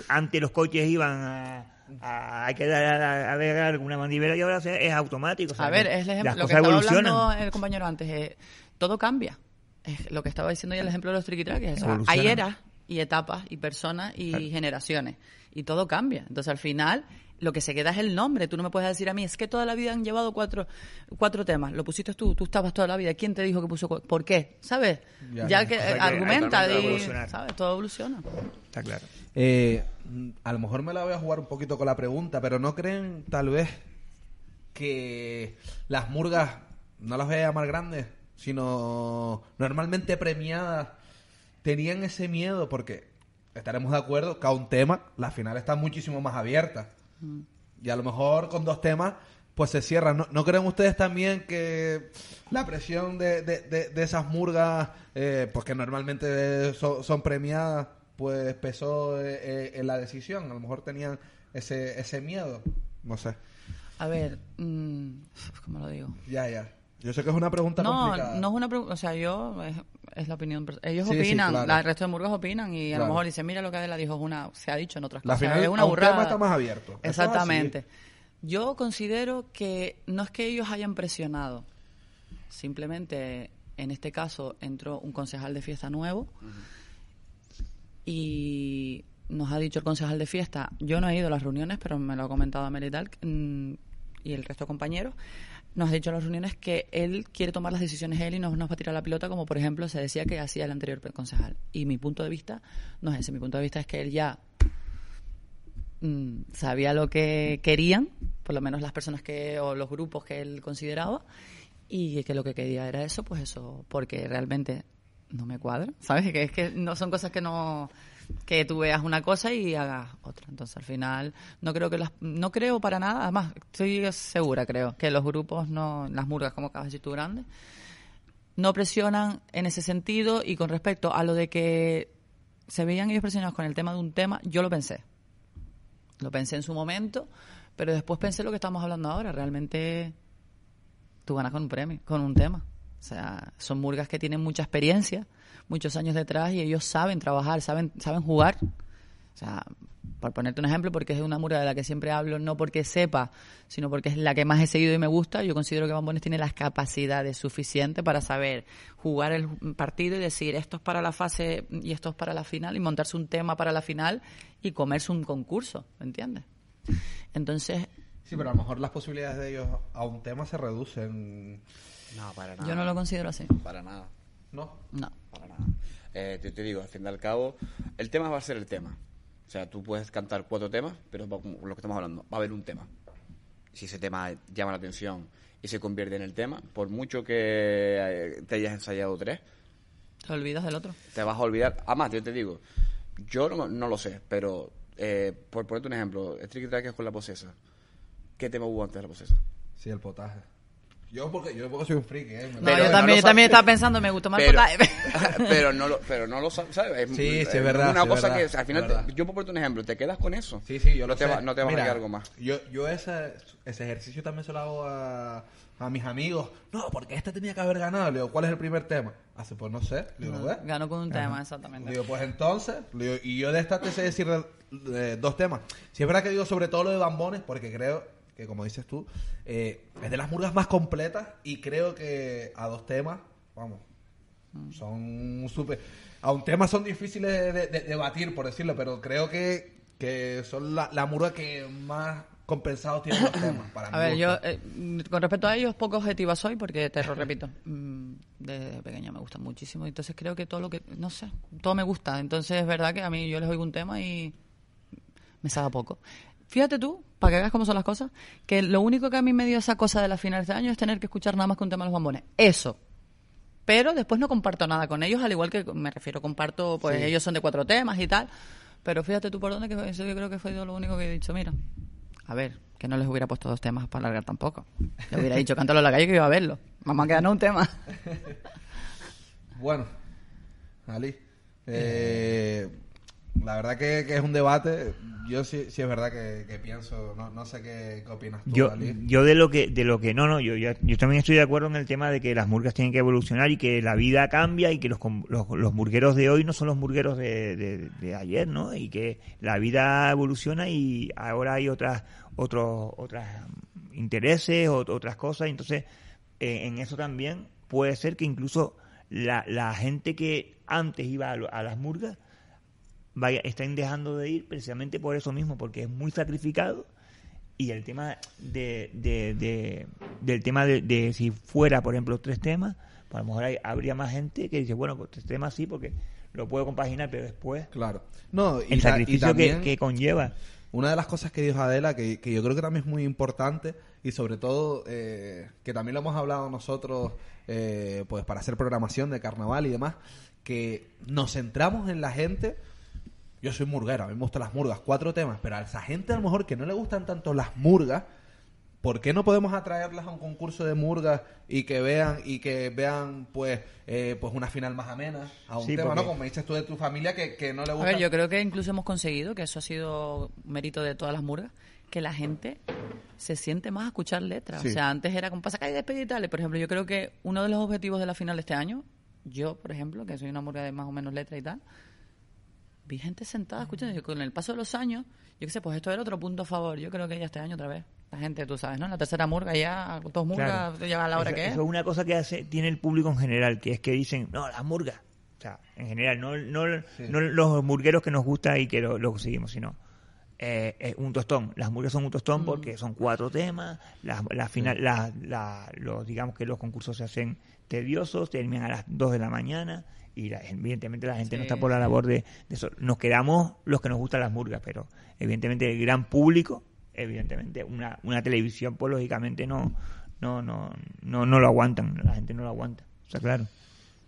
antes los coches iban a. que dar a, ver alguna mandibela y ahora es automático. A ver, es el lo que estaba hablando el compañero antes. Eh, todo cambia. Es lo que estaba diciendo ya el ejemplo de los eso Hay era. y etapas y personas y generaciones. Y todo cambia. Entonces al final lo que se queda es el nombre. Tú no me puedes decir a mí, es que toda la vida han llevado cuatro, cuatro temas. Lo pusiste tú, tú estabas toda la vida. ¿Quién te dijo que puso cuatro? por qué? ¿Sabes? Ya, que, argumenta ¿sabes? Todo evoluciona. Está claro. Eh, a lo mejor me la voy a jugar un poquito con la pregunta, pero ¿no creen tal vez que las murgas, no las voy más grandes, sino normalmente premiadas, tenían ese miedo? Porque estaremos de acuerdo que a un tema la final está muchísimo más abierta. Y a lo mejor con dos temas, pues se cierran. ¿No, no creen ustedes también que la presión de, esas murgas, eh, pues que normalmente son, premiadas, pues pesó eh, eh, en la decisión? A lo mejor tenían ese, miedo. No sé. A ver, mm, ¿cómo lo digo? Ya, ya. Yo sé que es una pregunta complicada. No, no es una pregunta. O sea, yo. Eh, es la opinión. Ellos opinan, la resto de burgos opinan y a lo mejor dicen, mira lo que Adela dijo, una, se ha dicho en otras la cosas, es una burrada. tema está más abierto. Exactamente. Yo considero que no es que ellos hayan presionado, simplemente en este caso entró un concejal de fiesta nuevo y nos ha dicho el concejal de fiesta, yo no he ido a las reuniones, pero me lo ha comentado Amelie mm, y el resto de compañeros, nos ha dicho en las reuniones que él quiere tomar las decisiones él y no nos va a tirar la pelota, como por ejemplo se decía que hacía el anterior concejal. Y mi punto de vista no es ese. Mi punto de vista es que él ya mm, sabía lo que querían, por lo menos las personas que, o los grupos que él consideraba, y que lo que quería era eso, pues eso, porque realmente no me cuadra. ¿Sabes? Que es que no son cosas que no que tú veas una cosa y hagas otra. Entonces, al final, no creo que las, no creo para nada, además, estoy segura, creo, que los grupos no, las murgas, como acabas de tú, no presionan en ese sentido y con respecto a lo de que se veían ellos presionados con el tema de un tema, yo lo pensé. Lo pensé en su momento, pero después pensé lo que estamos hablando ahora. Realmente tú ganas con un premio, con un tema. O sea, son murgas que tienen mucha experiencia muchos años detrás y ellos saben trabajar, saben, saben jugar. O sea, por ponerte un ejemplo, porque es una mura de la que siempre hablo, no porque sepa, sino porque es la que más he seguido y me gusta. Yo considero que Bambones tiene las capacidades suficientes para saber jugar el partido y decir esto es para la fase y esto es para la final, y montarse un tema para la final y comerse un concurso, ¿me entiendes? Entonces. Sí, pero a lo mejor las posibilidades de ellos a un tema se reducen. No, para nada. Yo no lo considero así. Para nada. No. No. Para nada. Eh, te, te, digo, al fin y al cabo, el tema va a ser el tema. O sea, tú puedes cantar cuatro temas, pero lo que estamos hablando, va a haber un tema. Si ese tema llama la atención y se convierte en el tema, por mucho que eh, te hayas ensayado tres, te olvidas del otro. Te vas a olvidar. Además, yo te digo, yo no, lo sé, pero eh, por ponerte un ejemplo, Strict es con la posesa. ¿Qué tema hubo antes de la posesa? Sí, el potaje. Yo porque, yo soy un friki, ¿eh? No, yo también, también estaba pensando, me gustó más pero, <laughs> pero no lo, pero no lo sabes, sí, sí, es verdad, una cosa que al final, yo por ponerte un ejemplo, te quedas con eso. Sí, sí, yo no te sé. no te vas a quedar algo más. Yo, yo ese, ese ejercicio también se lo hago a, a mis amigos. No, porque este tenía que haber ganado. Le digo, ¿cuál es el primer tema? Hace, ah, pues no sé. Le digo, no, ganó con un tema, exactamente. Le digo, pues entonces, y yo de esta te sé decir eh, dos temas. Si es verdad que digo sobre todo lo de bambones, porque creo que como dices tú, eh, es de las murgas más completas y creo que a dos temas, vamos, mm. son súper... A un tema son difíciles de, debatir por decirlo, pero creo que, son la, la murga que más compensados tienen los temas. Para a ver, yo eh, con respecto a ellos poco objetiva soy porque te lo repito, desde mm, pequeña me gusta muchísimo, entonces creo que todo lo que, no sé, todo me gusta, entonces es verdad que a mí yo les oigo un tema y me sabe poco fíjate tú, para que veas cómo son las cosas, que lo único que a mí me dio esa cosa de las finales de año es tener que escuchar nada más que un tema de los bombones. Eso. Pero después no comparto nada con ellos, al igual que me refiero, comparto, pues ellos son de cuatro temas y tal. Pero fíjate tú por dónde, que eso yo creo que fue lo único que he dicho, mira, a ver, que no les hubiera puesto dos temas para alargar tampoco. Le hubiera dicho, cántalo en la calle que iba a verlo. Mamá, no un tema. <laughs> bueno, Ali, eh. Eh, la verdad que es un debate yo sí, sí es verdad que, pienso, no, no sé qué, opinas tú, yo, Yo de lo que, de lo que no, no, yo, yo, también estoy de acuerdo en el tema de que las murgas tienen que evolucionar y que la vida cambia y que los, los, los murgueros de hoy no son los murgueros de, ayer, ¿no? Y que la vida evoluciona y ahora hay otras, otros, otras intereses, otras cosas, entonces eh, en eso también puede ser que incluso la, la gente que antes iba a las murgas vaya, están dejando de ir precisamente por eso mismo, porque es muy sacrificado y el tema de, del tema de, si fuera, por ejemplo, tres temas, para pues a lo mejor habría más gente que dice, bueno, pues tres temas sí, porque lo puedo compaginar, pero después... Claro. No, el sacrificio que, conlleva. Una de las cosas que dijo Adela, que, yo creo que también es muy importante, y sobre todo eh, que también lo hemos hablado nosotros eh, pues para hacer programación de carnaval y demás, que nos centramos en la gente yo soy murguera, a mí me gustan las murgas, cuatro temas, pero a esa gente a lo mejor que no le gustan tanto las murgas, ¿por qué no podemos atraerlas a un concurso de murgas y que vean y que vean pues eh, pues una final más amena a un tema, Como ¿no? Como dices tú de tu familia que, no le gusta. A ver, yo creo que incluso hemos conseguido que eso ha sido mérito de todas las murgas que la gente se siente más a escuchar letras. O sea, antes era con y despeditales, por ejemplo, yo creo que uno de los objetivos de la final de este año, yo, por ejemplo, que soy una murga de más o menos letra y tal, vi gente sentada escuchando. con el paso de los años, yo qué sé, pues esto era otro punto a favor. Yo creo que ya este año otra vez. La gente, tú sabes, ¿no? la tercera murga ya, dos murgas, te la hora que es. Eso es una cosa que hace, tiene el público en general, que es que dicen, no, las murgas. O sea, en general, no, no, los murgueros que nos gusta y que lo, conseguimos sino. Eh, eh, un tostón. Las murgas son un tostón mm. porque son cuatro temas. Las, la final, la, los, digamos que los concursos se hacen tediosos, terminan a las dos de la mañana y evidentemente la gente no está por la labor de, eso. Nos quedamos los que nos gustan las murgas, pero evidentemente el gran público, evidentemente una, televisión, pues lógicamente no, no, no, no, no lo aguantan, la gente no lo aguanta, sea claro.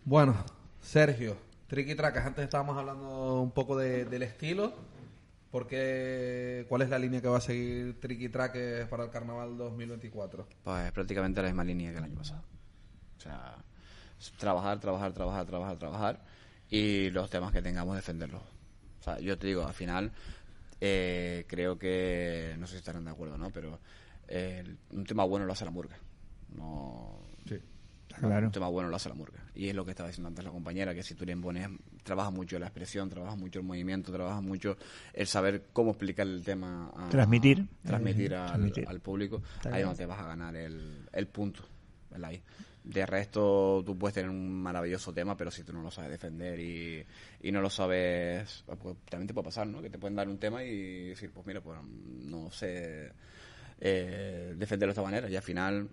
Bueno, Sergio, Triqui Tracas, antes estábamos hablando un poco del estilo. Porque, ¿Cuál es la línea que va a seguir Triqui para el Carnaval 2024? Pues prácticamente la misma línea que el año pasado. O sea, trabajar, trabajar, trabajar, trabajar, trabajar y los temas que tengamos defenderlos. O sea, yo te digo, al final eh, creo que, no sé si estarán de acuerdo, ¿no? Pero un tema bueno lo hace la murga. No, sí, claro. Un tema bueno lo hace la murga. Y es lo que estaba diciendo antes la compañera, que si tú le impones, trabaja mucho la expresión, trabaja mucho el movimiento, trabaja mucho el saber cómo explicar el tema. A, transmitir. transmitir, al, público. Ahí no te vas a ganar el, el punto. ¿Verdad? De resto, tú puedes tener un maravilloso tema, pero si tú no lo sabes defender y, no lo sabes, pues, también te puede pasar, ¿no? Que te pueden dar un tema y decir, pues mira, pues no sé eh, defenderlo de esta manera. Y al final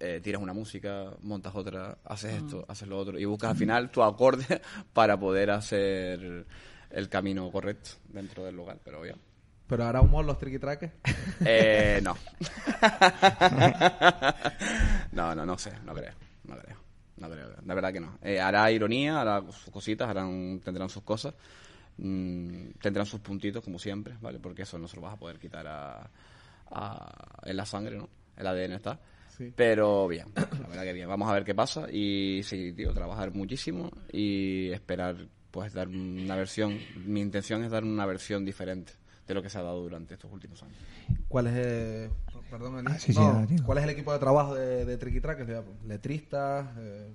eh, tiras una música, montas otra, haces esto, ah. haces lo otro. Y buscas al final tu acorde <laughs> para poder hacer el camino correcto dentro del lugar, pero obviamente. ¿Pero hará humor los triqui Eh, no. <laughs> no, no, no sé, no creo, no creo, no creo, la verdad que no. Eh, hará ironía, hará sus cositas, harán, tendrán sus cosas, mm, tendrán sus puntitos como siempre, ¿vale? Porque eso no se lo vas a poder quitar en la sangre, ¿no? El ADN está. Pero bien, la verdad que bien. Vamos a ver qué pasa y sí, tío, trabajar muchísimo y esperar, pues, dar una versión. Mi intención es dar una versión diferente de lo que se ha dado durante estos últimos años. ¿Cuál es, eh, el, ah, ¿cuál es el equipo de trabajo de, de Track? ¿Letristas? Eh,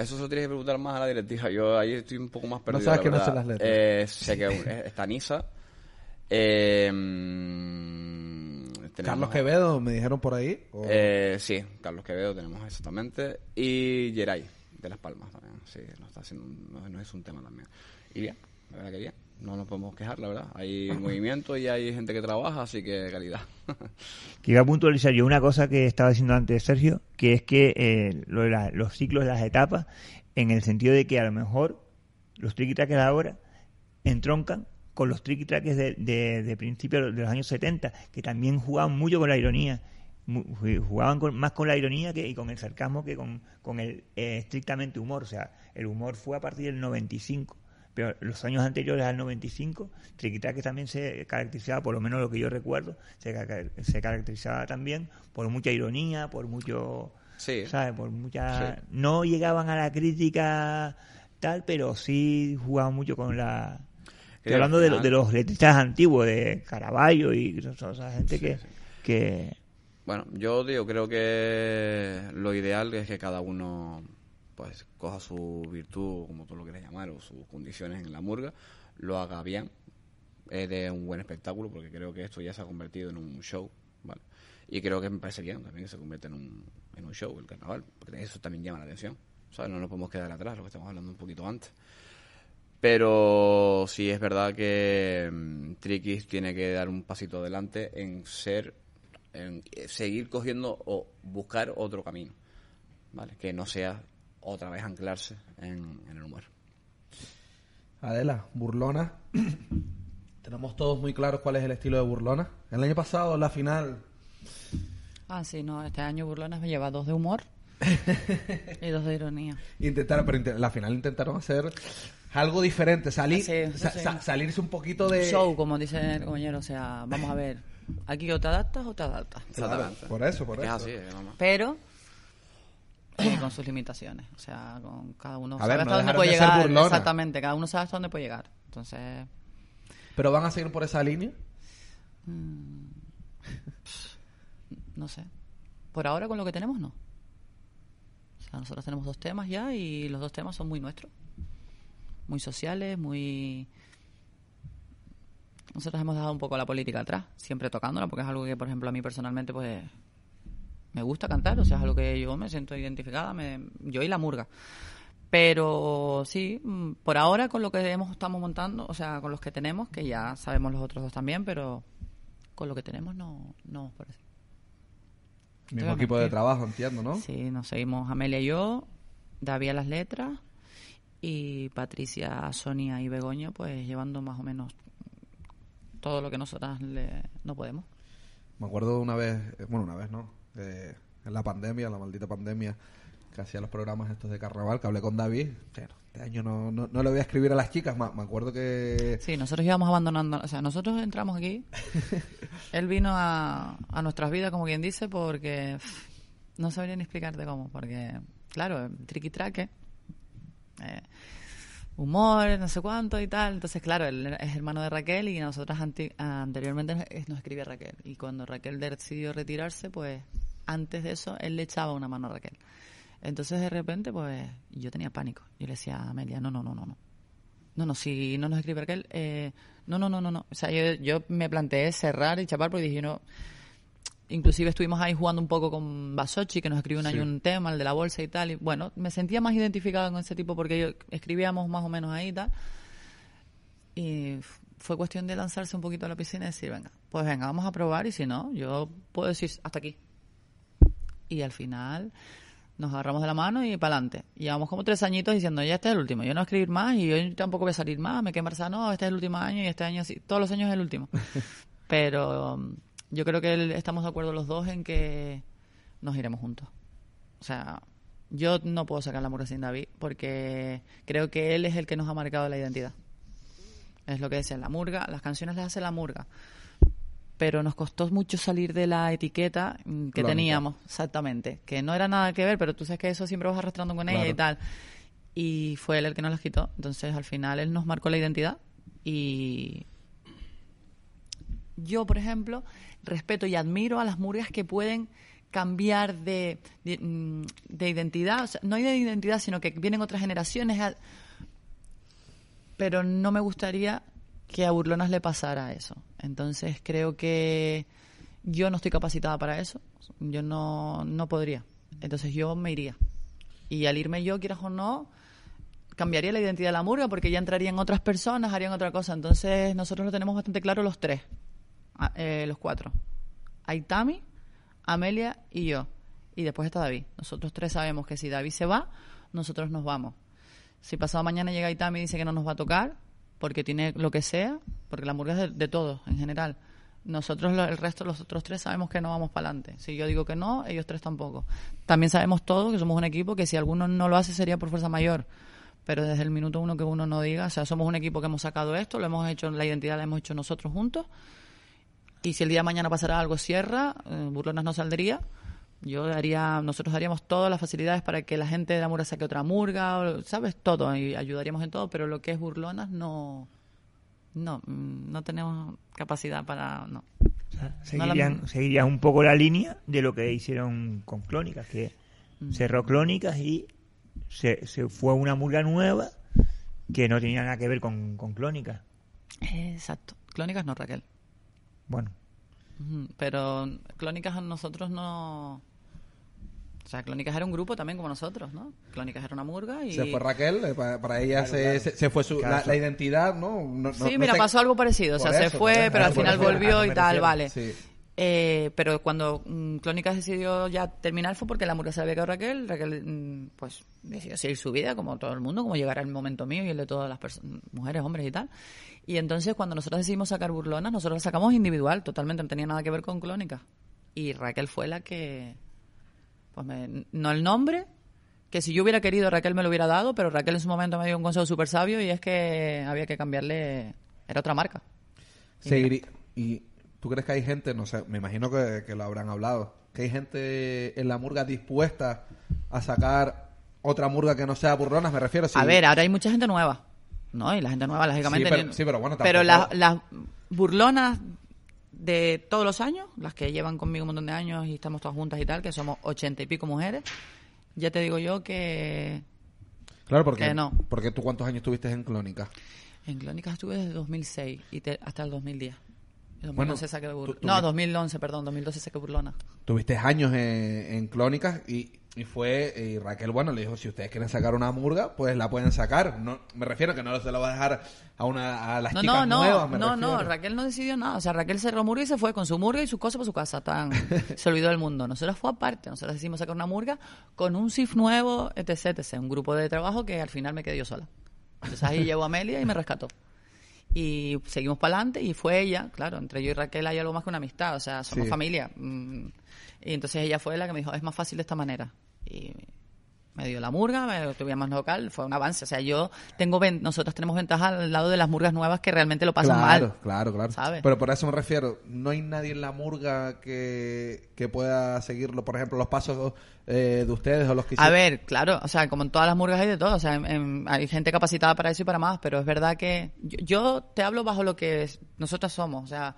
Eso se lo tienes que preguntar más a la directiva. Yo ahí estoy un poco más perdido. No sabes que no sé las letras. Eh, sé está Nisa. Carlos Quevedo, me dijeron por ahí. sí, Carlos Quevedo tenemos exactamente. Y Geray, de Las Palmas también. Sí, nos, está haciendo, es un tema también. Y bien, la verdad que bien no nos podemos quejar, la verdad. Hay <laughs> movimiento y hay gente que trabaja, así que calidad. <laughs> Quiero puntualizar yo una cosa que estaba diciendo antes Sergio, que es que eh, los ciclos, las etapas, en el sentido de que a lo mejor los triquitraques de ahora entroncan con los triquitraques de, de, de principios de los años 70, que también jugaban mucho con la ironía jugaban más con la ironía que, y con el sarcasmo que con, el eh, estrictamente humor. O sea, el humor fue a partir del 95 pero los años anteriores al 95, que también se caracterizaba, por lo menos lo que yo recuerdo, se, caracterizaba también por mucha ironía, por mucho... ¿Sabes? Por mucha... No llegaban a la crítica tal, pero sí jugaban mucho con la... Estoy hablando de, de, los letristas antiguos, de Caravaggio y toda esa gente que, que... Bueno, yo digo, creo que lo ideal es que cada uno pues coja su virtud, como tú lo quieras llamar, o sus condiciones en la murga, lo haga bien, es de un buen espectáculo, porque creo que esto ya se ha convertido en un show, ¿vale? Y creo que me parece bien también que se convierta en un, en un show el carnaval, porque eso también llama la atención, ¿sabes? No nos podemos quedar atrás, lo que estamos hablando un poquito antes. Pero sí es verdad que mm, Triquis tiene que dar un pasito adelante en ser, en eh, seguir cogiendo o buscar otro camino, ¿vale? Que no sea otra vez anclarse en, el humor. Adela, burlona. <clears throat> Tenemos todos muy claros cuál es el estilo de burlona. El año pasado, la final. Ah, sí, no, este año burlona me lleva dos de humor <laughs> y dos de ironía. Intentaron, pero la final intentaron hacer algo diferente, salir, ah, salirse un poquito de... Show, como dice el compañero, o sea, vamos a ver, aquí o te adaptas o te adaptas. por eso, por eso. Eh, pero eh, con sus limitaciones. O sea, con cada uno sabe hasta dónde puede llegar. Exactamente, cada uno sabe hasta dónde puede llegar. Entonces. ¿Pero van a seguir por esa línea? Mm, <laughs> no sé. Por ahora, con lo que tenemos, no. O sea, nosotros tenemos dos temas ya y los dos temas son muy nuestros. Muy sociales, muy. Nosotros hemos dejado un poco la política atrás, siempre tocándola, porque es algo que, por ejemplo, a mí personalmente, pues me gusta cantar, o sea, es algo que yo me siento identificada, me, yo y la murga. Pero sí, mm, por ahora con lo que hemos, estamos montando, o sea, con los que tenemos, que ya sabemos los otros dos también, pero con lo que tenemos no, no parece. Mismo equipo de trabajo, entiendo, ¿no? Sí, nos seguimos Amelia y yo, David a las letras y Patricia, Sonia y Begoño pues llevando más o menos todo lo que nosotras le, no podemos. Me acuerdo una vez, eh, bueno, una vez no, en la pandemia, la maldita pandemia, que hacía los programas estos de carnaval, que hablé con David, pero este año no, no, no le voy a escribir a las chicas, me acuerdo que... Sí, nosotros íbamos abandonando, o sea, nosotros entramos aquí, <laughs> él vino a, a nuestras vidas, como quien dice, porque no sabría ni explicarte cómo, porque, claro, triqui traque. Eh, humor, no sé cuánto y tal. Entonces, claro, él es hermano de Raquel y nosotras anteriormente nos escribía Raquel. Y cuando Raquel decidió retirarse, pues antes de eso, él le echaba una mano a Raquel. Entonces, de repente, pues yo tenía pánico. Yo le decía a Amelia, no, no, no, no, no. No, no, si no nos escribe Raquel, eh, no, no, no, no, no. O sea, yo, yo me planteé cerrar y chapar porque dije, no, inclusive estuvimos ahí jugando un poco con Basochi, que nos escribió un año un tema, el de la bolsa y tal. Y bueno, me sentía más identificada con ese tipo porque yo, escribíamos más o menos ahí y tal. Y fue cuestión de lanzarse un poquito a la piscina y decir, venga, pues venga, vamos a probar y si no, yo puedo decir hasta aquí. Y al final nos agarramos de la mano y para adelante. Llevamos como tres añitos diciendo, ya este es el último, yo no voy a escribir más y yo tampoco voy a salir más, me quema no, este es el último año y este año sí, todos los años es el último. <laughs> Pero yo creo que estamos de acuerdo los dos en que nos iremos juntos. O sea, yo no puedo sacar la Murga sin David porque creo que él es el que nos ha marcado la identidad. Es lo que decía la murga, las canciones las hace la murga. Pero nos costó mucho salir de la etiqueta mm, que teníamos, exactamente. Que no era nada que ver, pero tú sabes que eso siempre vas arrastrando con ella y tal. Y fue él el que nos las quitó. Entonces, al final, él nos marcó la identidad y yo, por ejemplo, respeto y admiro a las murgas que pueden cambiar de, mm, identidad, no hay de identidad, sino que vienen otras generaciones. Pero no me gustaría que a Burlonas le pasara eso. Entonces creo que yo no estoy capacitada para eso, yo no, no podría. Entonces yo me iría. Y al irme yo, quieras o no, cambiaría la identidad de la murga porque ya entrarían otras personas, harían otra cosa. Entonces nosotros lo tenemos bastante claro los tres. Ah, eh, los cuatro. Aitami, Amelia y yo. Y después está David. Nosotros tres sabemos que si David se va, nosotros nos vamos. Si pasado mañana llega Aitami y dice que no nos va a tocar, porque tiene lo que sea, porque la hamburguesa es de, todos en general. Nosotros, el resto, los otros tres sabemos que no vamos para adelante. Si yo digo que no, ellos tres tampoco. También sabemos todos que somos un equipo que si alguno no lo hace sería por fuerza mayor. Pero desde el minuto uno que uno no diga, o sea, somos un equipo que hemos sacado esto, lo hemos hecho, la identidad la hemos hecho nosotros juntos y si el día de mañana pasara algo, cierra, eh, Burlonas no saldría. Yo daría nosotros daríamos todas las facilidades para que la gente de la murga saque otra murga, ¿sabes? Todo, y ayudaríamos en todo, pero lo que es burlonas no, no, mm, no tenemos capacidad para, no. un poco la línea de lo que hicieron con Clónicas, que mm. cerró Clónicas y se, se fue una murga nueva que no tenía nada que ver con, con Clónicas. Exacto, Clónicas no, Raquel bueno. Pero Clónicas a nosotros no... O sea, Clónicas era un grupo también como nosotros, ¿no? Clónicas era una murga y... Se fue Raquel, eh, para, ella se, fue su, la, identidad, ¿no? sí, mira, pasó algo parecido, o sea, se fue, pero al final volvió ah, y tal, vale. Eh, pero cuando mm, Clónicas decidió ya terminar fue porque la murga se había quedado Raquel. Raquel, mm, pues, decidió seguir su vida, como todo el mundo, como llegará el momento mío y el de todas las mujeres, hombres y tal. Y entonces cuando nosotros decidimos sacar burlonas, nosotros la sacamos individual, totalmente, no tenía nada que ver con clónica. Y Raquel fue la que, pues no el nombre, que si yo hubiera querido Raquel me lo hubiera dado, pero Raquel en su momento me dio un consejo súper sabio y es que había que cambiarle, era otra marca. Y, y tú crees que hay gente, no sé, me imagino que, lo habrán hablado, que hay gente en la murga dispuesta a sacar otra murga que no sea burlonas, me refiero. Si... A ver, ahora hay mucha gente nueva. ¿no? Y la gente nueva, lógicamente. pero, las, burlonas de todos los años, las que llevan conmigo un montón de años y estamos todas juntas y tal, que somos ochenta y pico mujeres, ya te digo yo que. Claro, porque, qué no. porque tú cuántos años estuviste en Clónica. En Clónica estuve desde 2006 y hasta el 2010. bueno, No, 2011, perdón, 2012 saqué Burlona. Tuviste años en, en Clónicas y y fue, eh, y Raquel, bueno, le dijo, si ustedes quieren sacar una murga, pues la pueden sacar. No, me refiero a que no se la va a dejar a una a las chicas no, nuevas. no, no, Raquel no decidió nada. O sea, Raquel cerró murga y se fue con su murga y su cosas por su casa. Tan, <laughs> se olvidó del mundo. Nosotros fue aparte. Nosotros decidimos sacar una murga con un SIF nuevo, etc, Un grupo de trabajo que al final me quedé yo sola. Entonces ahí llegó Amelia y me rescató y seguimos para adelante y fue ella, claro, entre yo y Raquel hay algo más que una amistad, o sea, somos familia. Mm. Y entonces ella fue la que me dijo, es más fácil de esta manera y me dio la murga, me tuvieron más local, fue un avance. O sea, yo tengo, ven nosotros tenemos ventaja al lado de las murgas nuevas que realmente lo pasan mal. Claro, claro, claro. Pero por eso me refiero, no hay nadie en la murga que, que pueda seguirlo, por ejemplo, los pasos eh, de ustedes o los que A ver, claro, o sea, como en todas las murgas hay de todo, o sea, hay gente capacitada para eso y para más, pero es verdad que yo, yo te hablo bajo lo que nosotras somos, o sea,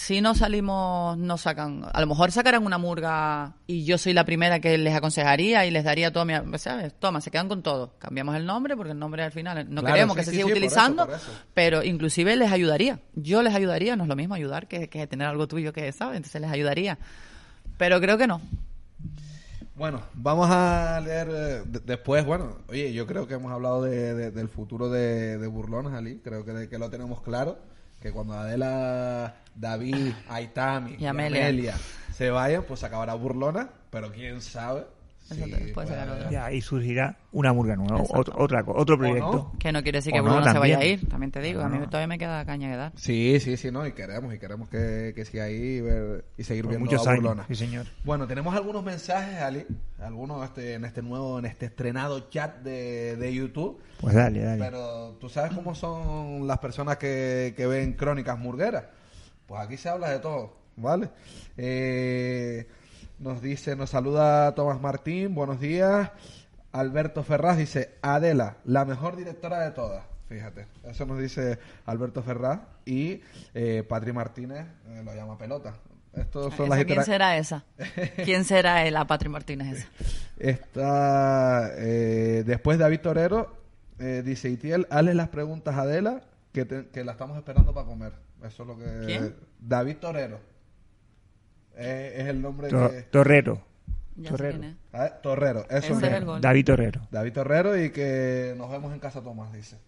si no salimos, no sacan. A lo mejor sacarán una murga y yo soy la primera que les aconsejaría y les daría todo mi. ¿Sabes? Toma, se quedan con todo. Cambiamos el nombre porque el nombre al final eh, no queremos que se siga utilizando, pero inclusive les ayudaría. Yo les ayudaría, no es lo mismo ayudar que, tener algo tuyo que, ¿sabes? Entonces les ayudaría. Pero creo que no. Bueno, vamos a leer eh, después. Bueno, oye, yo creo que hemos hablado del futuro de, Burlón Creo que, que lo tenemos claro que cuando Adela, David, Aitami y Amelia. se vayan, pues acabará burlona, pero quién sabe ya, y surgirá una murga nueva, otro, otro proyecto. Que no quiere decir que uno se vaya a ir, también te digo. a mí todavía me queda caña que dar. Sí, sí, sí, no, y queremos, y queremos que, que siga ahí y seguir viendo muchos a señor. Bueno, tenemos algunos mensajes, Ali, algunos este, en este nuevo, en este estrenado chat de, YouTube. Pues dale, dale. Pero tú sabes cómo son las personas que, que ven crónicas murgueras. Pues aquí se habla de todo, ¿vale? Eh nos dice, nos saluda Tomás Martín, buenos días. Alberto Ferraz dice, Adela, la mejor directora de todas. Fíjate, eso nos dice Alberto Ferraz y eh, Patri Martínez eh, lo llama pelota. son <laughs> ¿Quién será esa? ¿Quién será la Patri Martínez esa? Está, eh, después David Torero, eh, dice Itiel, hazle las preguntas a Adela que, que la estamos esperando para comer. Eso es lo que... David Torero. Eh, es, el nombre de... Torrero. Torrero. Ah, Torrero, eso es. David Torrero. David Torrero y que nos vemos en Casa Tomás, dice.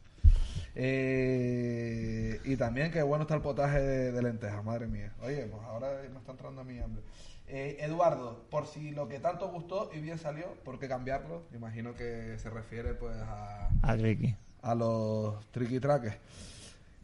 Eh, y también que bueno está el potaje de, lentejas, madre mía. Oye, pues ahora me está entrando a mí hambre. Eh, Eduardo, por si lo que tanto gustó y bien salió, ¿por qué cambiarlo? Imagino que se refiere pues a... A A los tricky traques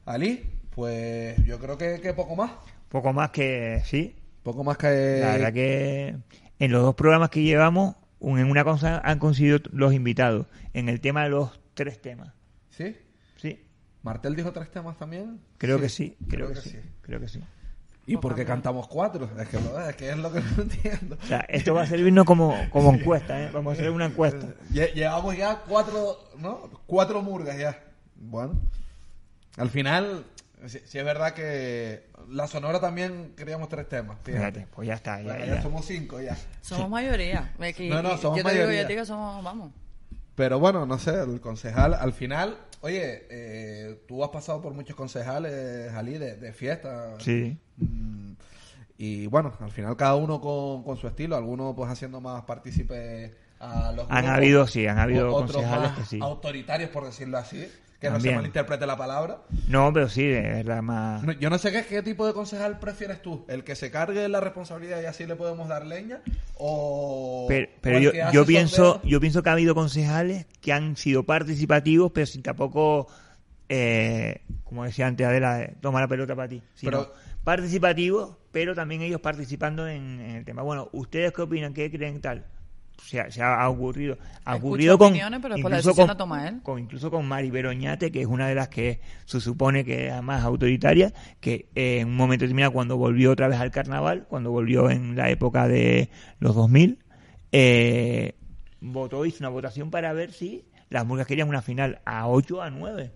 Ali, pues yo creo que, que poco más. Poco más que sí, poco más que... La verdad que en los dos programas que llevamos, en una cosa han conseguido los invitados. En el tema de los tres temas. ¿Sí? Sí. ¿Martel dijo tres temas también? Creo que sí, creo, que, sí. creo que sí. ¿Y por qué cantamos cuatro? Es que, es que, es lo que no entiendo. O sea, esto va a servirnos como, como encuesta, ¿eh? Vamos a hacer una encuesta. <laughs> Llevamos ya cuatro, ¿no? Cuatro murgas ya. Bueno. Al final, Sí, es verdad que la Sonora también queríamos tres temas. pues ya está. Ya, ya, somos cinco, ya. Somos mayoría. no, no, somos yo te Digo, yo te digo, somos, vamos. Pero bueno, no sé, el concejal, al final, oye, eh, tú has pasado por muchos concejales, Jalí, de, fiesta. Sí. Mm, y bueno, al final cada uno con, su estilo, algunos pues haciendo más partícipes a los Han habido, sí, han habido concejales que sí. autoritarios, por decirlo así. Que no se malinterprete la palabra. No, pero sí, es la más. yo no sé qué, tipo de concejal prefieres tú. ¿El que se cargue de la responsabilidad y así le podemos dar leña? O. Pero, yo, pienso, yo pienso que ha habido concejales que han sido participativos, pero sin tampoco. Eh, como decía antes Adela, eh, toma la pelota para ti. Pero, participativos, pero también ellos participando en, en, el tema. Bueno, ¿ustedes qué opinan? ¿Qué creen tal? se ha, ha ocurrido, ha ocurrido con, incluso con, toma él. incluso con Mari Beroñate, que es una de las que se supone que es más autoritaria, que eh, en un momento determinado cuando volvió otra vez al carnaval, cuando volvió en la época de los 2000, eh, votó, hizo una votación para ver si las murgas querían una final a 8 a 9.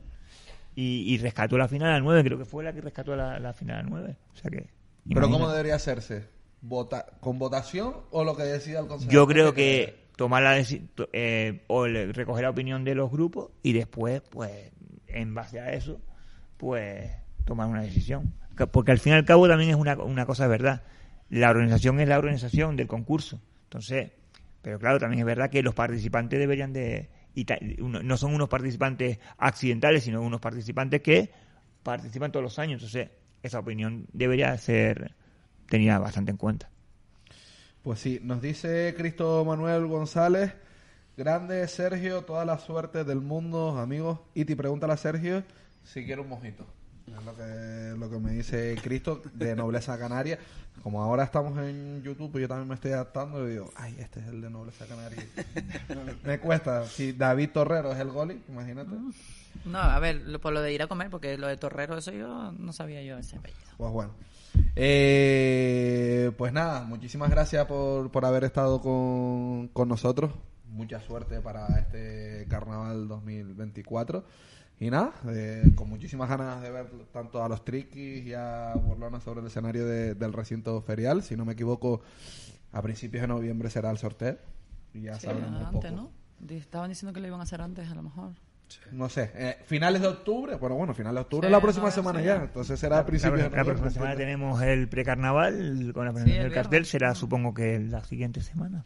Y, rescató la final a 9, creo que fue la que rescató la, final a 9. O sea que... Pero ¿cómo debería hacerse? vota, con votación o lo que decida el Consejo. Yo creo que tomar la eh, o recoger la opinión de los grupos y después, pues, en base a eso, pues, tomar una decisión. Porque al fin y al cabo también es una, una cosa verdad. La organización es la organización del concurso. Entonces, pero claro, también es verdad que los participantes deberían de... no son unos participantes accidentales, sino unos participantes que participan todos los años. Entonces, esa opinión debería ser tenía bastante en cuenta. Pues sí, nos dice Cristo Manuel González, grande Sergio, toda la suerte del mundo, amigos. Y te pregunta a Sergio si quiere un mojito. Es lo que, me dice Cristo de Nobleza Canaria. Como ahora estamos en YouTube, yo también me estoy adaptando y digo, ay, este es el de Nobleza Canaria. <laughs> me cuesta. Si David Torrero es el goli, imagínate. No, a ver, por lo de ir a comer, porque lo de Torrero, eso yo no sabía yo ese apellido. Pues bueno. Eh, pues nada, muchísimas gracias por, haber estado con, nosotros. Mucha suerte para este carnaval 2024. Y nada, eh, con muchísimas ganas de ver tanto a los triquis y a Borlona sobre el escenario del recinto ferial. Si no me equivoco, a principios de noviembre será el sorteo. Y ya saben ¿no? Estaban diciendo que lo iban a hacer antes, a lo mejor no sé, eh, finales de octubre, bueno, bueno, finales de octubre la próxima semana ya, entonces será a principios la, de La próxima semana tenemos el precarnaval con la presentación del cartel, será supongo que la siguiente semana,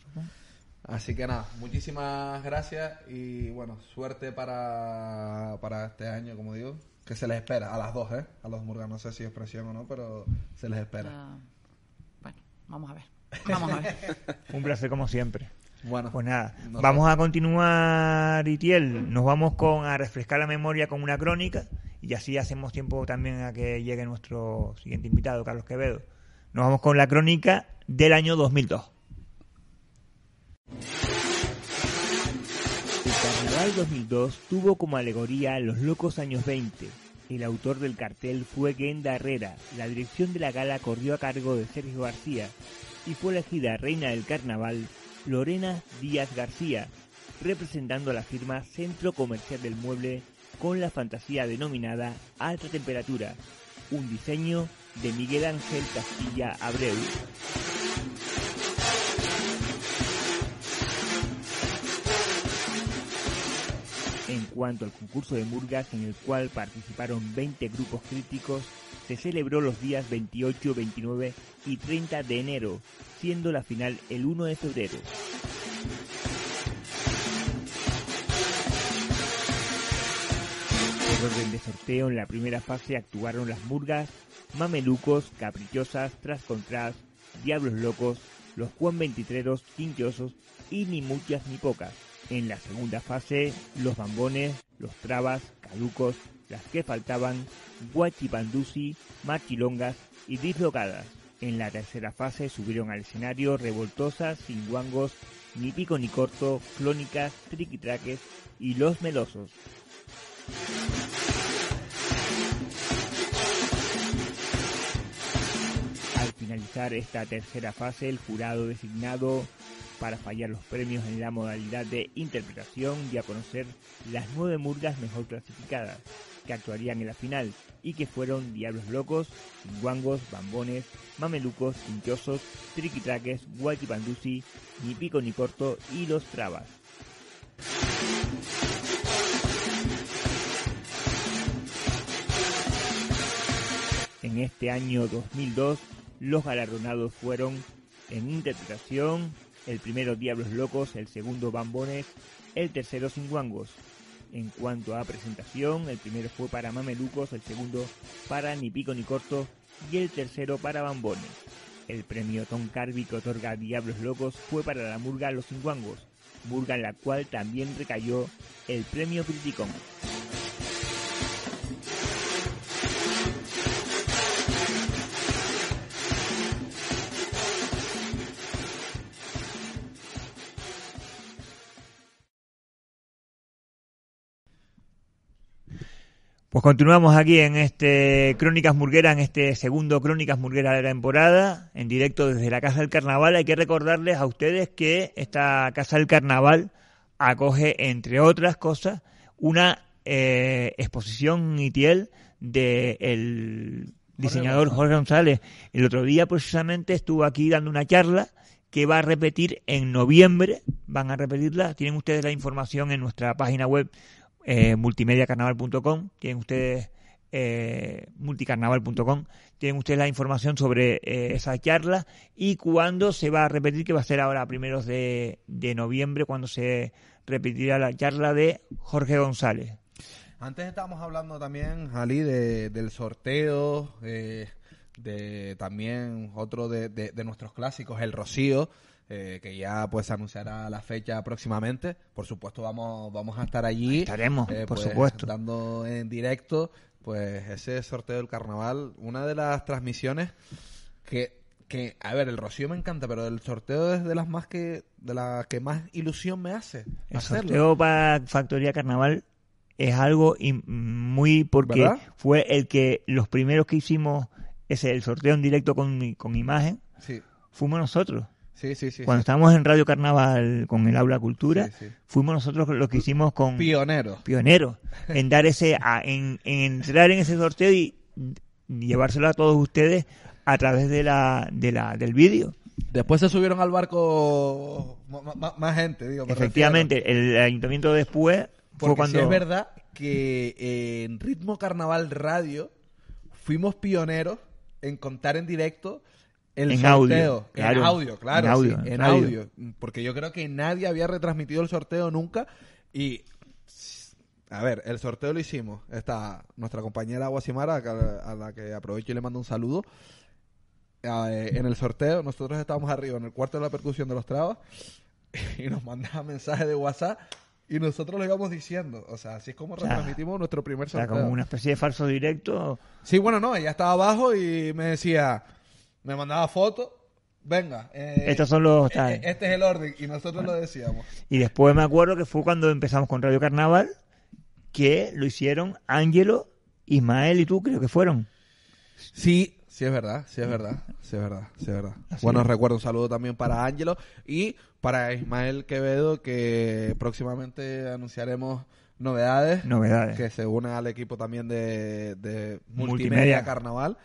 Así que nada, muchísimas gracias y bueno, suerte para, para este año, como digo, que se les espera, a las dos, ¿eh? A los murgas, no sé si expresión o no, pero se les espera. bueno, vamos a ver. Vamos a ver. <laughs> Un placer como siempre. Bueno, pues nada, vamos a continuar, Itiel. Nos vamos con a refrescar la memoria con una crónica y así hacemos tiempo también a que llegue nuestro siguiente invitado, Carlos Quevedo. Nos vamos con la crónica del año 2002. El Carnaval 2002 tuvo como alegoría los locos años 20. El autor del cartel fue Genda Herrera. La dirección de la gala corrió a cargo de Sergio García y fue elegida reina del carnaval Lorena Díaz García, representando a la firma Centro Comercial del Mueble con la fantasía denominada Alta Temperatura, un diseño de Miguel Ángel Castilla Abreu. En cuanto al concurso de Murgas, en el cual participaron 20 grupos críticos, se celebró los días 28, 29 y 30 de enero, siendo la final el 1 de febrero. Por orden de sorteo, en la primera fase actuaron las Murgas, Mamelucos, Caprichosas, Trascontras, Diablos Locos, los Juan Ventitreros, Quinquiosos y Ni Muchas Ni Pocas. En la segunda fase, los Bambones, los Trabas, Caducos, las que faltaban, Guachipandusi, machilongas y Dislocadas. En la tercera fase subieron al escenario Revoltosa, Sin Guangos, Ni Pico Ni Corto, Clónicas, Triquitraques y Los Melosos. Al finalizar esta tercera fase, el jurado designado para fallar los premios en la modalidad de interpretación y a conocer las nueve murgas mejor clasificadas que actuarían en la final y que fueron Diablos Locos, Guangos, Bambones, Mamelucos, Quinchosos, Triquitraques, Guaytipandusi, Ni Pico Ni Corto y Los Trabas. En este año 2002, los galardonados fueron en interpretación, el primero Diablos Locos, el segundo Bambones, el tercero Sin Guangos en cuanto a presentación. El primero fue para Mamelucos, el segundo para Ni Pico Ni Corto y el tercero para Bambones. El premio Tom Carby que otorga Diablos Locos fue para la murga Los Cinguangos, murga en la cual también recayó el premio Criticón. Pues continuamos aquí en este Crónicas Murguera, en este segundo Crónicas Murguera de la temporada, en directo desde la Casa del Carnaval. Hay que recordarles a ustedes que esta Casa del Carnaval acoge, entre otras cosas, una eh, exposición Itiel del diseñador Jorge González. El otro día precisamente estuvo aquí dando una charla que va a repetir en noviembre, van a repetirla, tienen ustedes la información en nuestra página web eh, multimediacarnaval.com, tienen ustedes eh, multicarnaval.com, tienen ustedes la información sobre eh, esa charla y cuándo se va a repetir, que va a ser ahora a primeros de, noviembre, cuando se repetirá la charla de Jorge González. Antes estábamos hablando también, Ali, de, del sorteo, eh, de también otro de, nuestros clásicos, el Rocío, eh, que ya pues anunciará la fecha próximamente. Por supuesto vamos, vamos a estar allí. Estaremos, eh, por pues, supuesto. Dando en directo pues ese sorteo del carnaval, una de las transmisiones que, que a ver, el Rocío me encanta, pero el sorteo es de las más que de las que más ilusión me hace el sorteo para Factoría Carnaval es algo muy porque fue el que los primeros que hicimos ese el sorteo en directo con con imagen sí. fuimos nosotros cuando estábamos en Radio Carnaval con el Aula Cultura, fuimos nosotros los que hicimos con... Pioneros. Pioneros. <laughs> En dar ese, en, entrar en ese sorteo y llevárselo a todos ustedes a través de la, del vídeo. Después se subieron al barco más, gente, digo. Efectivamente, el ayuntamiento después fue cuando... es verdad que eh, en Ritmo Carnaval Radio fuimos pioneros en contar en directo en audio, claro, en audio, claro, en audio, sí, en audio, porque yo creo que nadie había retransmitido el sorteo nunca y a ver, el sorteo lo hicimos. Está nuestra compañera Guasimara, a la que aprovecho y le mando un saludo. Ah, eh, en el sorteo, nosotros estábamos arriba, en el cuarto de la percusión de los trabas, <laughs> y nos mandaba mensajes de WhatsApp y nosotros lo íbamos diciendo. O sea, así es como retransmitimos nuestro primer sorteo. O como una especie de falso directo. Sí, bueno, no, ella estaba abajo y me decía, me mandaba fotos. Venga, eh, estos son los eh, este es el orden y nosotros lo decíamos. Y después me acuerdo que fue cuando empezamos con Radio Carnaval que lo hicieron Ángelo, Ismael y tú creo que fueron. Sí, sí es verdad, sí es verdad, sí es verdad, sí es verdad. Buenos un saludo también para Ángelo y para Ismael Quevedo que próximamente anunciaremos novedades, novedades. que se une al equipo también de, Multimedia. Carnaval.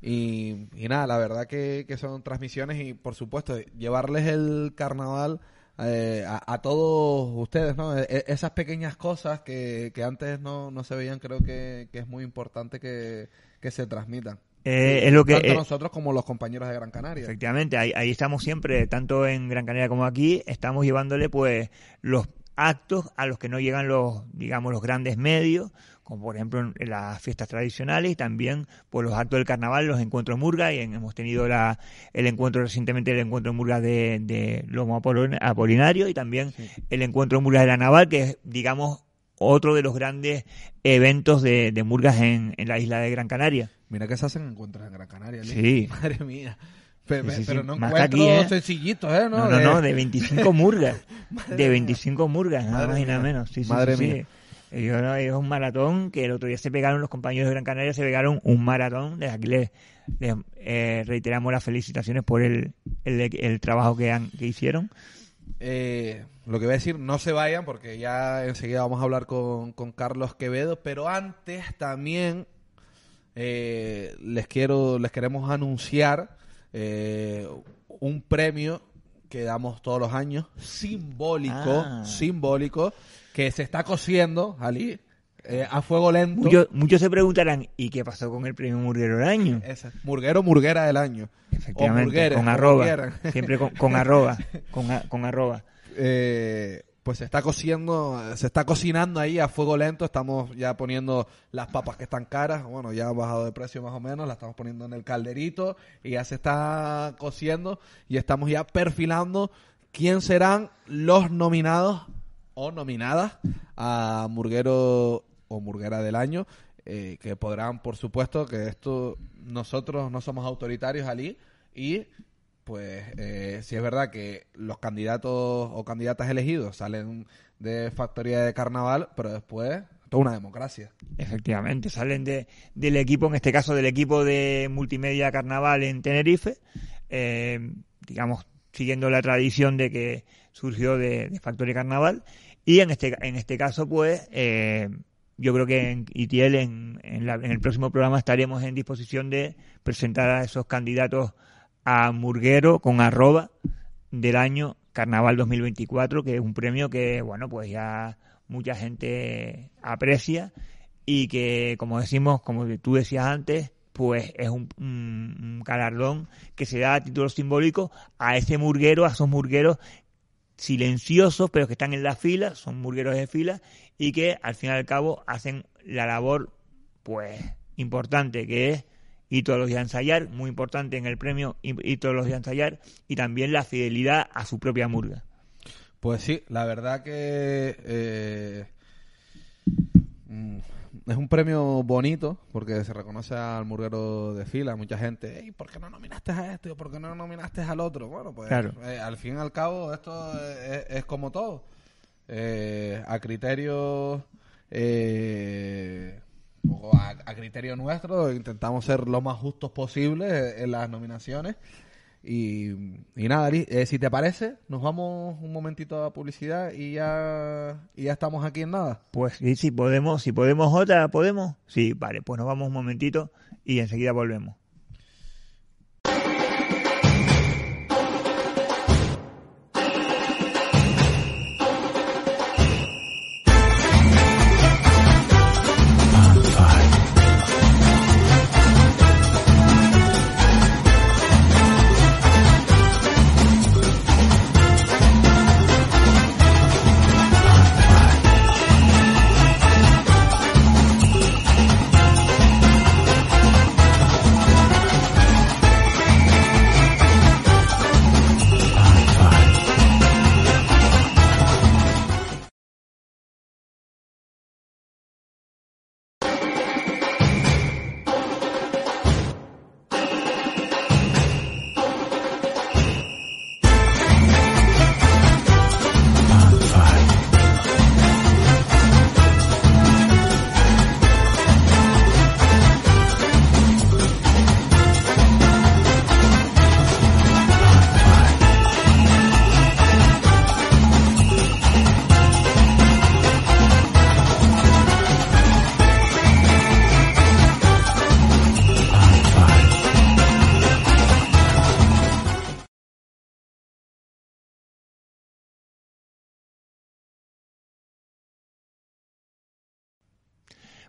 Y, nada, la verdad que, son transmisiones y por supuesto llevarles el carnaval eh, a, todos ustedes, ¿no? E, esas pequeñas cosas que, que antes no, no, se veían, creo que, es muy importante que, se transmitan. Eh, es lo que, tanto eh, nosotros como los compañeros de Gran Canaria. Efectivamente, ahí, ahí estamos siempre, tanto en Gran Canaria como aquí, estamos llevándole pues los actos a los que no llegan los, digamos, los grandes medios, como por ejemplo en las fiestas tradicionales y también por los actos del carnaval, los encuentros murga, y hemos tenido la, el encuentro recientemente, el encuentro murga de, de Lomo Apolinario y también el encuentro murga de la Naval, que es, digamos, otro de los grandes eventos de, de murgas en, en, la isla de Gran Canaria. Mira que se hacen encuentros en Gran Canaria, Sí. <laughs> Madre mía. pero no encuentro ¿eh? sencillitos, ¿eh? No, no, no, de, 25 murgas. <laughs> de 25 murgas, nada más y nada menos. Sí, Madre mía es un maratón que el otro día se pegaron los compañeros de Gran Canaria, se pegaron un maratón. Desde aquí les, eh, reiteramos las felicitaciones por el, trabajo que, han, que hicieron. Eh, lo que voy a decir, no se vayan porque ya enseguida vamos a hablar con, Carlos Quevedo, pero antes también eh, les quiero, les queremos anunciar un premio que damos todos los años, simbólico, ah. simbólico, que se está cociendo, allí eh, a fuego lento. muchos se preguntarán, ¿y qué pasó con el premio Murguero del Año? Esa, murguero, Murguera del Año. Efectivamente, con arroba. <laughs> Siempre con, arroba, con, arroba. Eh, pues se está cociendo, se está cocinando ahí a fuego lento. Estamos ya poniendo las papas que están caras, bueno, ya ha bajado de precio más o menos, las estamos poniendo en el calderito y ya se está cociendo y estamos ya perfilando quién serán los nominados o nominadas a Murguero o Murguera del Año, eh, que podrán, por supuesto, que esto nosotros no somos autoritarios, allí, y pues eh, si es verdad que los candidatos o candidatas elegidos salen de factoría de carnaval, pero después toda una democracia. Efectivamente, salen de, del equipo, en este caso del equipo de multimedia carnaval en Tenerife, eh, digamos, siguiendo la tradición de que surgió de, de Carnaval y en este, en este caso, pues, eh, yo creo que en ITIEL, en, en, el próximo programa, estaremos en disposición de presentar a esos candidatos a Murguero con arroba del año Carnaval 2024, que es un premio que, bueno, pues ya mucha gente aprecia y que, como decimos, como tú decías antes, pues es un, un, galardón que se da a título simbólico a ese murguero, a esos murgueros silenciosos, pero que están en la fila, son murgueros de fila, y que al fin y al cabo hacen la labor, pues, importante, que es los días ensayar muy importante en el premio todos los días ensayar y también la fidelidad a su propia murga. Pues sí, la verdad que eh, es un premio bonito porque se reconoce al murguero de fila. Mucha gente, Ey, ¿por qué no nominaste a este por qué no nominaste al otro? Bueno, pues eh, al fin y al cabo esto es, como todo. Eh, a criterio... Eh, a, criterio nuestro, intentamos ser lo más justos posible en las nominaciones y, y nada, eh, si te parece, nos vamos un momentito a publicidad y ya, ya estamos aquí en nada. Pues sí, si podemos, si podemos otra, podemos. Sí, vale, pues nos vamos un momentito y enseguida volvemos.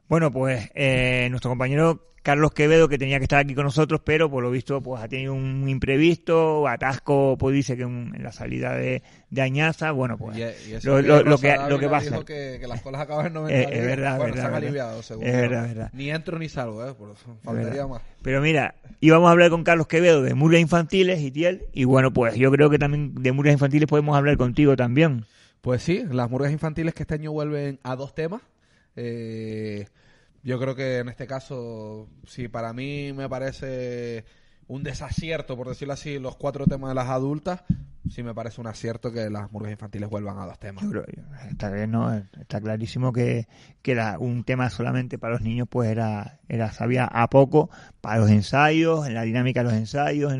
Bueno, pues eh, nuestro compañero Carlos Quevedo, que tenía que estar aquí con nosotros, pero por lo visto pues ha tenido un imprevisto, atasco, pues dice que en la salida de, Añaza, bueno, pues e-, lo, que, pasa. que, las eh, colas es, verdad, Es verdad, Ni entro ni salgo, ¿eh? Por eso, más. Pero mira, íbamos a hablar con Carlos Quevedo de Murgas Infantiles y Tiel, y bueno, pues yo creo que también de Murgas Infantiles podemos hablar contigo también. Pues sí, las murgas infantiles que este año vuelven a dos temas. Eh, yo creo que en este caso, si para mí me parece un desacierto, por decirlo así, los cuatro temas de las adultas, si me parece un acierto que las murgas infantiles vuelvan a dos temas. está, está clarísimo que, un tema solamente para los niños, pues era, era sabía a poco para los ensayos, en la dinámica de los ensayos,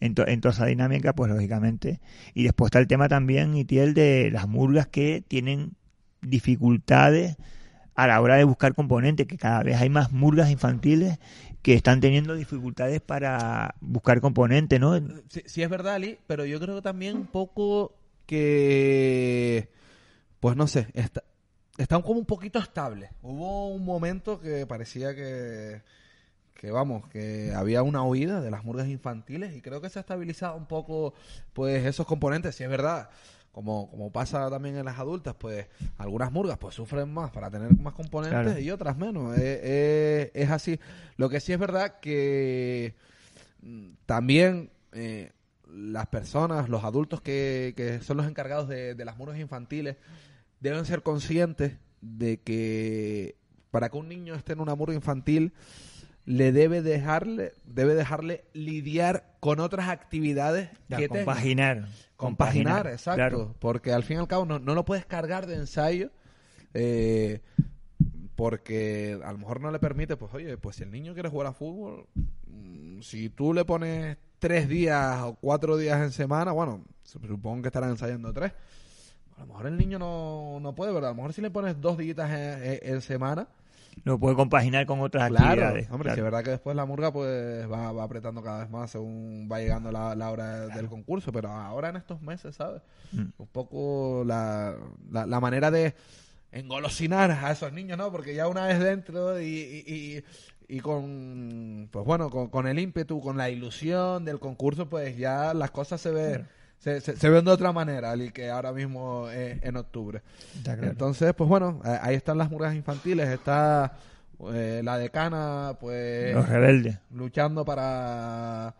en, toda esa dinámica, pues lógicamente. Y después está el tema también, Itiel, de las murgas que tienen dificultades a la hora de buscar componentes, que cada vez hay más murgas infantiles que están teniendo dificultades para buscar componentes, ¿no? Sí, es verdad, Ali, pero yo creo que también un poco que, pues no sé, está, están como un poquito estables. Hubo un momento que parecía que, vamos, que había una huida de las murgas infantiles y creo que se ha estabilizado un poco, pues, esos componentes, sí es verdad como, como pasa también en las adultas, pues algunas murgas pues sufren más para tener más componentes y otras menos. Eh, eh, es, así. Lo que sí es verdad que mm, también eh, las personas, los adultos que, que son los encargados de, de las murgas infantiles, deben ser conscientes de que para que un niño esté en una murga infantil, le debe dejarle, debe dejarle lidiar con otras actividades que te compaginar. Compaginar, exacto. Porque al fin y al cabo no, lo puedes cargar de ensayo. Eh, porque a lo mejor no le permite, pues oye, pues si el niño quiere jugar a fútbol, mm, si tú le pones tres días o cuatro días en semana, bueno, supongo que estará ensayando tres, a lo mejor el niño no, puede, ¿verdad? a lo mejor si le pones dos días en semana, lo puede compaginar con otras claro, actividades. Hombre, claro. hombre, es verdad que después la murga pues va, apretando cada vez más según va llegando la, hora del concurso, pero ahora en estos meses, ¿sabes? Mm. Un poco la, manera de engolosinar a esos niños, ¿no? Porque ya una vez dentro y, y, con, pues bueno, con, el ímpetu, con la ilusión del concurso, pues ya las cosas se ven se, se, ven de otra manera al que ahora mismo es en octubre. Entonces, pues bueno, ahí están las murgas infantiles, está eh, la decana, pues... Los rebeldes. Luchando para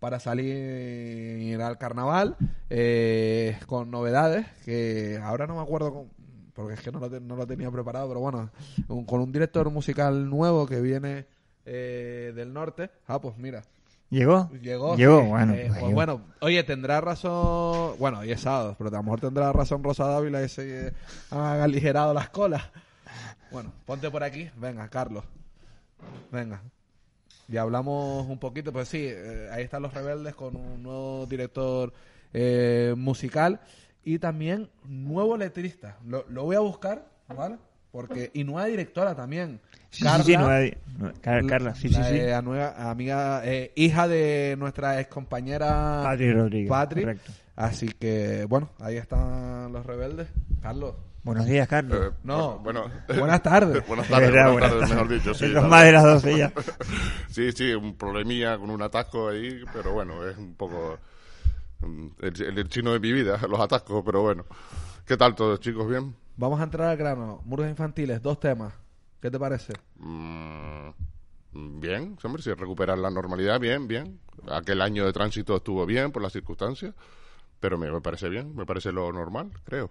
para salir al carnaval eh, con novedades que ahora no me acuerdo porque es que no lo, no lo tenía preparado pero bueno con un director musical nuevo que viene eh, del norte ah pues mira ¿Llegó? Llegó. Llegó, bueno. Eh, pues pues bueno, oye, tendrá razón. Bueno, hoy es sábado, pero a lo mejor tendrá razón Rosa Dávila ese se eh, han aligerado las colas. Bueno, ponte por aquí. Venga, Carlos. Venga. Y hablamos un poquito, pues sí, eh, ahí están los rebeldes con un nuevo director musical y también nuevo letrista. Lo, lo voy a buscar, ¿vale? Porque, y nueva directora también. Carla, sí, sí, Carla, sí, sí, sí. nueva amiga, eh, hija de nuestra ex compañera Patri Así que, bueno, ahí están los rebeldes. Carlos. Buenos días, Carlos. Eh, no, bueno, buenas tardes. <laughs> buenas tardes, mejor dicho. Sí, los más de las dos <laughs> sí, sí, un problemilla con un atasco ahí, pero bueno, es un poco mm, el, el chino de mi vida, <laughs> los atascos, pero bueno. ¿Qué tal todos, chicos? ¿Bien? Vamos a entrar al grano. Muros infantiles, dos temas. ¿Qué te parece? Mm, bien, hombre, si recuperar la normalidad, bien, bien. Aquel año de tránsito estuvo bien por las circunstancias, pero me, parece bien, me parece lo normal, creo.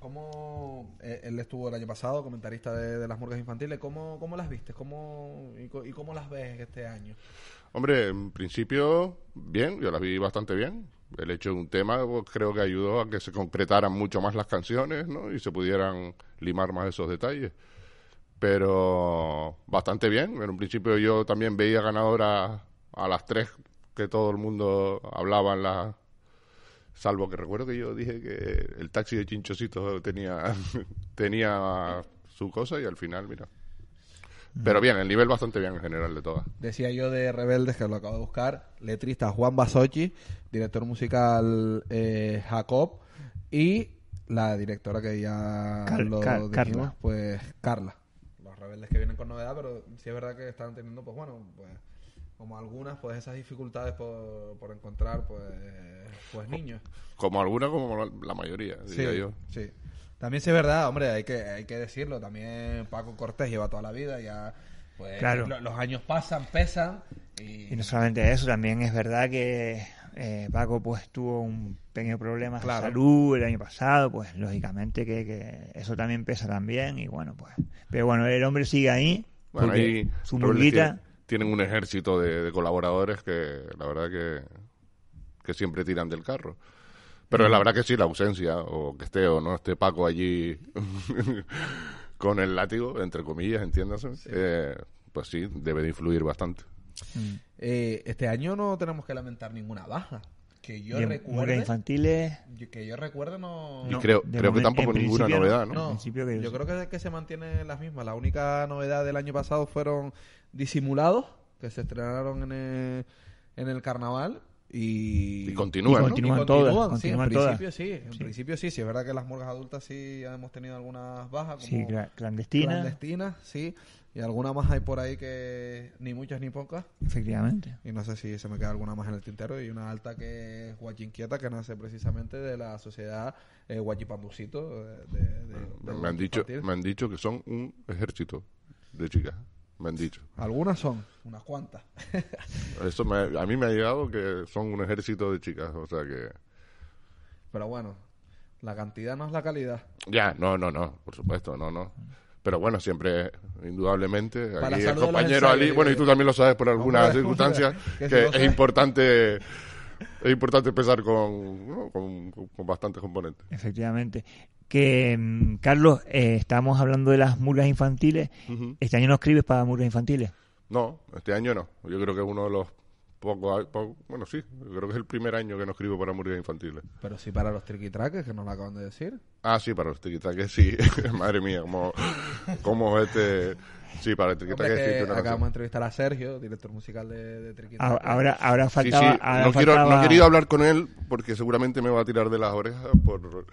¿Cómo eh, él estuvo el año pasado, comentarista de, las murgas infantiles? ¿Cómo, cómo las viste? ¿Cómo, y, cómo las ves este año? Hombre, en principio, bien, yo las vi bastante bien. El hecho de un tema pues, creo que ayudó a que se concretaran mucho más las canciones ¿no? y se pudieran limar más esos detalles. Pero bastante bien. En un principio yo también veía ganadoras a las tres que todo el mundo hablaba en la... Salvo que recuerdo que yo dije que el taxi de Chinchosito tenía, <laughs> tenía su cosa y al final, mira, pero mm. bien, el nivel bastante bien en general de todas. Decía yo de Rebeldes, que lo acabo de buscar, letrista Juan Basochi, director musical eh, Jacob y la directora que ya lo dijimos, pues Carla. Los Rebeldes que vienen con novedad, pero sí es verdad que están teniendo, pues bueno, pues como algunas, pues esas dificultades por, por encontrar, pues, pues niños. Como algunas, como la mayoría, decía yo. Sí, sí. También es verdad, hombre, hay que, hay que decirlo. También Paco Cortés lleva toda la vida, ya. Pues, los años pasan, pesan. Y... no solamente eso, también es verdad que eh, Paco pues tuvo un pequeño problema de salud el año pasado, pues lógicamente que, que, eso también pesa también. Y bueno, pues. Pero bueno, el hombre sigue ahí. Bueno, su murguita. Tienen un ejército de, colaboradores que la verdad que siempre tiran del carro. Pero la verdad que sí, la ausencia, o que esté o no esté Paco allí <laughs> con el látigo, entre comillas, entiéndase, eh, pues sí, debe de influir bastante. Mm. Eh, este año no tenemos que lamentar ninguna baja. Que yo infantiles. Que yo recuerdo no. y creo, que tampoco ninguna novedad, ¿no? yo, creo que, que se mantiene las mismas. La única novedad del año pasado fueron Disimulados, que se estrenaron en en el carnaval y, continúan. en principio sí, en principio sí. Sí, es verdad que las morgas adultas sí hemos tenido algunas bajas. Como clandestinas. Clandestinas, sí. Y alguna más hay por ahí que ni muchas ni pocas. Efectivamente. Y no sé si se me queda alguna más en el tintero. Y una alta que es Guachinquieta, que nace precisamente de la sociedad eh, Guachipambucito. Eh, ah, me han dicho que son un ejército de chicas han dicho. Algunas son, unas cuantas. <laughs> Eso a mí me ha llegado que son un ejército de chicas, o sea que... Pero bueno, la cantidad no es la calidad. Ya, no, no, no, por supuesto, no, no. Pero bueno, siempre, indudablemente, aquí el compañero bueno, y tú también lo sabes por algunas circunstancias, que, es importante es importante empezar con, con, bastantes componentes. Efectivamente que, mm, Carlos, eh, estamos hablando de las murgas infantiles. ¿Este año no escribes para murgas infantiles? No, este año no. Yo creo que es uno de los pocos, bueno, sí, creo que es el primer año que no escribo para murgas infantiles. Pero sí para los triquitraques, que nos lo acaban de decir. Ah, sí, para los triquitraques, sí. <laughs> Madre mía, como, como este... Sí, para el triquitraques sí. Acabamos de entrevistar a Sergio, director musical de, de Ahora, ahora faltaba. no he querido hablar con él porque seguramente me va a tirar de las orejas por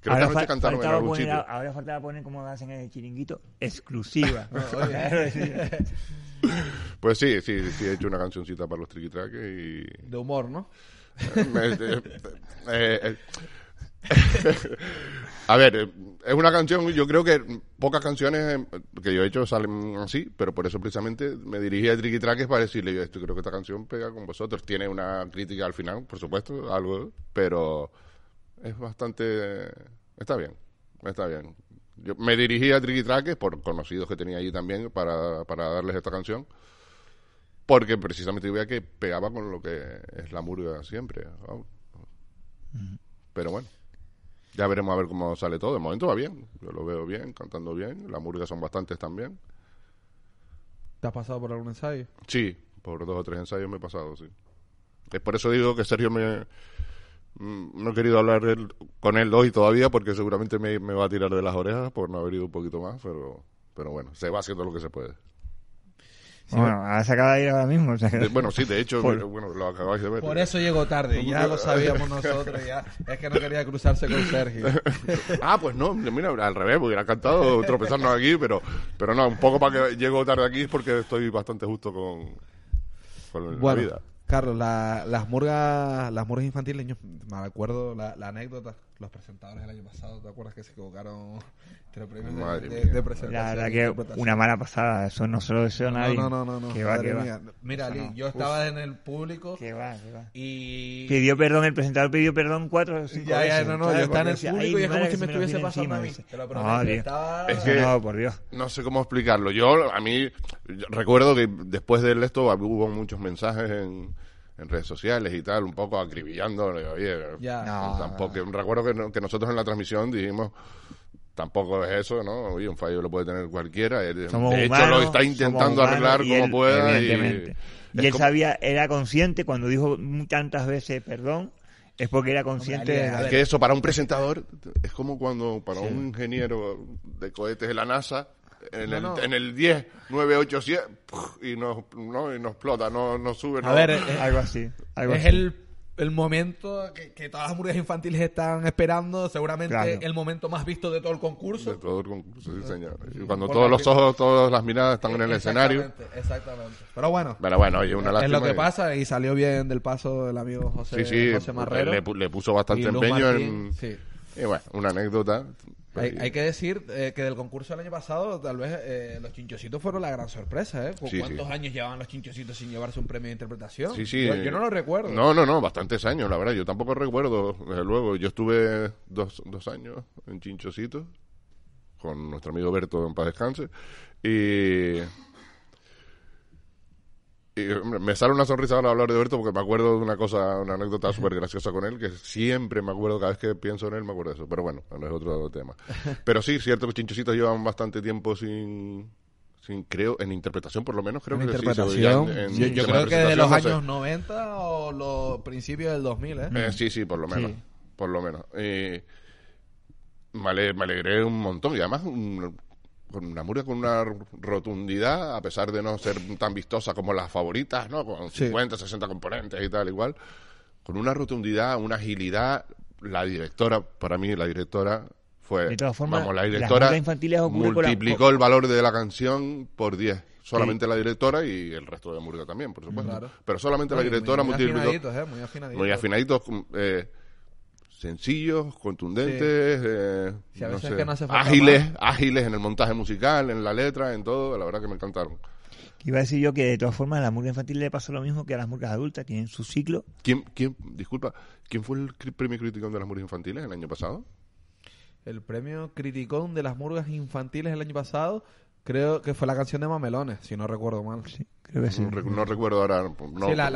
Creo ahora cantaron poner, Ahora faltaba poner, como hacen el chiringuito, exclusiva. <laughs> pues sí, sí, he hecho una cancioncita para los triquitraques y... De humor, ¿no? Eh, eh, eh. a ver, es una canción, yo creo que pocas canciones que yo he hecho salen así, pero por eso precisamente me dirigí a Tricky Trackers para decirle, yo esto creo que esta canción pega con vosotros. Tiene una crítica al final, por supuesto, algo, pero es bastante... Está bien, está bien. Yo me dirigí a Tricky Traque por conocidos que tenía allí también para, darles esta canción porque precisamente veía que pegaba con lo que es la murga siempre. Pero bueno, ya veremos a ver cómo sale todo. De momento va bien, yo lo veo bien, cantando bien. La murga son bastantes también. ¿Te has pasado por algún ensayo? Sí, por dos o tres ensayos me he pasado, sí. Es por eso digo que Sergio me, Mm, no he querido hablar con él hoy todavía porque seguramente me, va a tirar de las orejas por no haber ido un poquito más, pero, pero bueno, se va haciendo lo que se puede. bueno, se acaba de ir ahora mismo. bueno, sí, de hecho, <laughs> por, lo acabáis de ver. Por eso llegó tarde, ya lo sabíamos <laughs> nosotros, ya. Es que no quería cruzarse con Sergio. <laughs> ah, pues no, mira, al revés, hubiera encantado tropezarnos aquí, pero, pero no, un poco para que llego tarde aquí es porque estoy bastante justo con, con la vida. Carlos, la, las morgas las murgas infantiles, yo me acuerdo la, la anécdota los presentadores del año pasado, ¿te acuerdas que se equivocaron tres premios de, de, presentación? La verdad que una mala pasada, eso no se lo deseo a nadie. No, no, no, no. Que va, va. Mira, Ali, yo estaba en el público. Que va, que va. Y... Pidió perdón, el presentador pidió perdón cuatro o cinco Ya, ya, no, no, yo estaba en el público y es como si me estuviese pasando a mí. no, estaba... es no, por Dios. No sé cómo explicarlo. Yo, a mí, recuerdo que después de esto hubo muchos mensajes en en redes sociales y tal, un poco acribillando. tampoco. Recuerdo que, nosotros en la transmisión dijimos tampoco es eso, ¿no? Oye, un fallo lo puede tener cualquiera. Él, de hecho, lo está intentando arreglar como puede pueda. Y, él sabía, era consciente cuando dijo tantas veces perdón. Es porque era consciente de... Es que eso para un presentador es como cuando para un ingeniero de cohetes de la NASA en, el, 10, 9, 8, 7 y nos, no, y nos explota, no, no sube. A ver, eh, algo así. es El, el, momento que, todas las murallas infantiles están esperando, seguramente el momento más visto de todo el concurso. De todo el concurso, sí, Y cuando todos los ojos, todas las miradas están en el escenario. Exactamente. Pero bueno. Pero bueno, Es lo que pasa y salió bien del paso del amigo José, José Marrero. Le, le, puso bastante empeño en. Y bueno, una anécdota. Hay, que decir eh, que del concurso del año pasado, tal vez eh, los chinchositos fueron la gran sorpresa. ¿eh? ¿Cuántos años llevaban los chinchositos sin llevarse un premio de interpretación? Sí, sí. Yo, no lo recuerdo. No, no, no, bastantes años, la verdad. Yo tampoco recuerdo. Desde luego, yo estuve dos, dos años en chinchositos con nuestro amigo Berto en paz descanse. Y y me sale una sonrisa al hablar de Berto porque me acuerdo de una cosa, una anécdota súper graciosa con él, que siempre me acuerdo, cada vez que pienso en él me acuerdo de eso. Pero bueno, no es otro tema. <laughs> Pero sí, cierto que Chinchositos llevan bastante tiempo sin, sin, creo, en interpretación por lo menos, creo que sí. yo creo que desde los años 90 o los principios del 2000, ¿eh? eh sí, sí, por lo menos. Por lo menos. Eh, me, me, alegré un montón y además un, con una murga con una rotundidad, a pesar de no ser tan vistosa como las favoritas, ¿no? Con 50, 60 componentes y tal, igual. Con una rotundidad, una agilidad. La directora, para mí, la directora fue. De todas formas, vamos, la directora multiplicó el valor de la canción por 10. Solamente la directora y el resto de murga también, por supuesto. Pero solamente la directora muy, muy Afinaditos, eh, muy afinaditos. Muy afinaditos. Mm, eh, sencillos, contundentes, ágiles, ágiles en el montaje musical, en la letra, en todo, la verdad que me encantaron. Iba a decir yo que de todas formas a la murga infantil le pasó lo mismo que a las murgas adultas, tienen su ciclo. ¿Quién, disculpa, ¿quién fue el premio Criticón de las murgas infantiles el año pasado? El premio Criticón de las murgas infantiles el año pasado creo que fue la canción de Mamelones, si no recuerdo mal. No, recuerdo ahora. sí, la,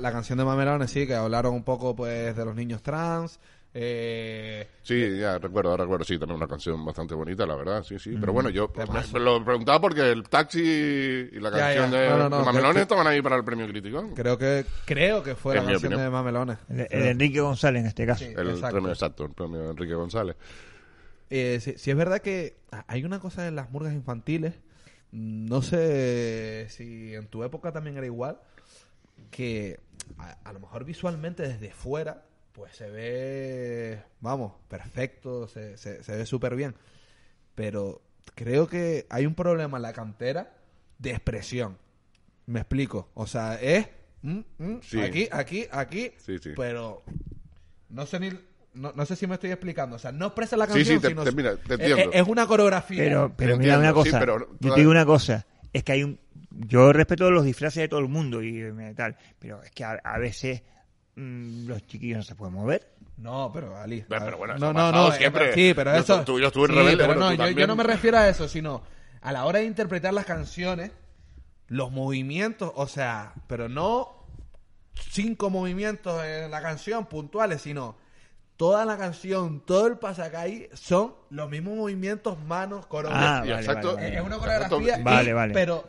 la, canción de Mamelones, sí, que hablaron un poco pues de los niños trans, eh, sí, ya recuerdo, recuerdo, sí, también una canción bastante bonita, la verdad, sí, sí. pero mm, bueno, yo me lo preguntaba porque el taxi y la canción de, Mamelones estaban ahí para el premio crítico. Creo que creo que fue la canción de Mamelones. Enrique González en este caso. el premio exacto, el premio Enrique González. Eh, si, es verdad que hay una cosa en las murgas infantiles, no sé si en tu época también era igual, que a lo mejor visualmente desde fuera pues se ve, vamos, perfecto, se, ve súper bien. Pero creo que hay un problema en la cantera de expresión. Me explico. O sea, es mm, mm, aquí, aquí, aquí, pero no sé No, sé si me estoy explicando. O sea, no expresa la canción, sino... Te, mira, es, una coreografía. Pero, mira una cosa. yo te digo una cosa. Es que hay un... Yo respeto los disfraces de todo el mundo y eh, tal, pero es que a veces Mm, los chiquillos no se pueden mover. No, pero Ali. Ah, no, no, no, no, siempre. yo estuve no, yo, no me refiero a eso, sino a la hora de interpretar las canciones, los movimientos, o sea, pero no cinco movimientos en la canción puntuales, sino toda la canción, todo el pasacalle son los mismos movimientos, manos, corona, ah, es una coreografía, pero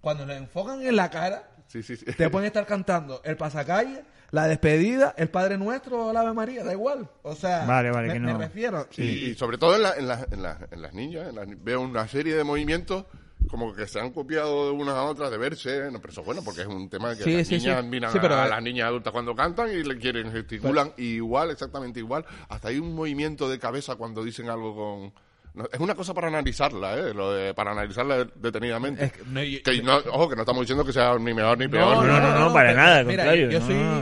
cuando lo enfocan en la cara. Te pueden estar cantando el pasacalle, la despedida, el Padre Nuestro o la Ave María, da igual. O sea, me, refiero. Y, sobre todo en, en, las niñas, veo una serie de movimientos como que se han copiado de unas a otras de verse, no, pero eso es bueno porque es un tema que las niñas a, eh, las niñas adultas cuando cantan y le quieren gesticulan igual, exactamente igual, hasta hay un movimiento de cabeza cuando dicen algo con no, es una cosa para analizarla, ¿eh? para analizarla detenidamente. ojo, que no estamos diciendo que sea ni mejor ni peor. No, no, no, para nada, al contrario.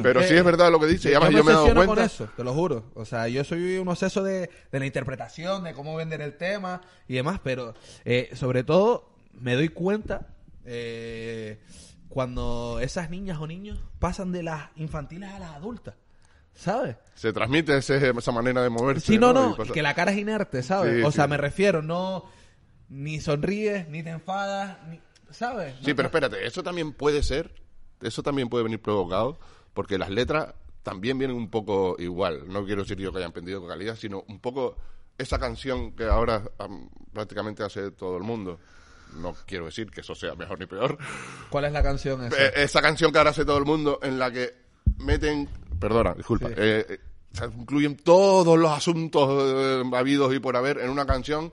pero sí es verdad lo que dice. Y además yo, me he dado cuenta. Con eso, te lo juro. O sea, yo soy un obseso de, de la interpretación, de cómo vender el tema y demás, pero eh, sobre todo me doy cuenta eh, cuando esas niñas o niños pasan de las infantiles a las adultas. ¿sabes? Se transmite esa manera de moverse. Sí, no, no, que la cara es inerte, ¿sabes? o sea, me refiero, no. Ni sonríes, ni te enfadas, ni, ¿sabes? sí, pero espérate, eso también puede ser. Eso también puede venir provocado, porque las letras también vienen un poco igual. No quiero decir yo que hayan pendido con calidad, sino un poco esa canción que ahora prácticamente hace todo el mundo no quiero decir que eso sea mejor ni peor. ¿Cuál es la canción esa? Eh, esa canción que ahora hace todo el mundo, en la que meten perdona, disculpa. Eh, eh, se incluyen todos los asuntos eh, habidos y por haber en una canción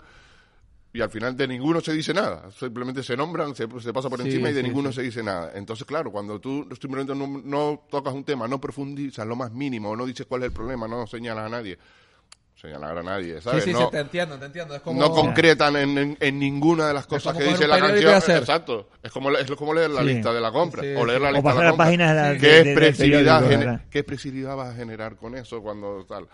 y al final de ninguno se dice nada. Simplemente se nombran, se, pasa por encima y de ninguno se dice nada. Entonces, claro, cuando tú simplemente no, tocas un tema, no profundizas lo más mínimo, no dices cuál es el problema, no señalas a nadie, señalar a nadie, ¿sabes? Sí, sí, no, te entiendo, te entiendo. No concretan en, ninguna de las cosas que dice la canción. Exacto. Es como, es como leer la lista de la compra o leer la lista de la compra. ¿Qué, de, de, ¿Qué expresividad vas a generar con eso cuando tal?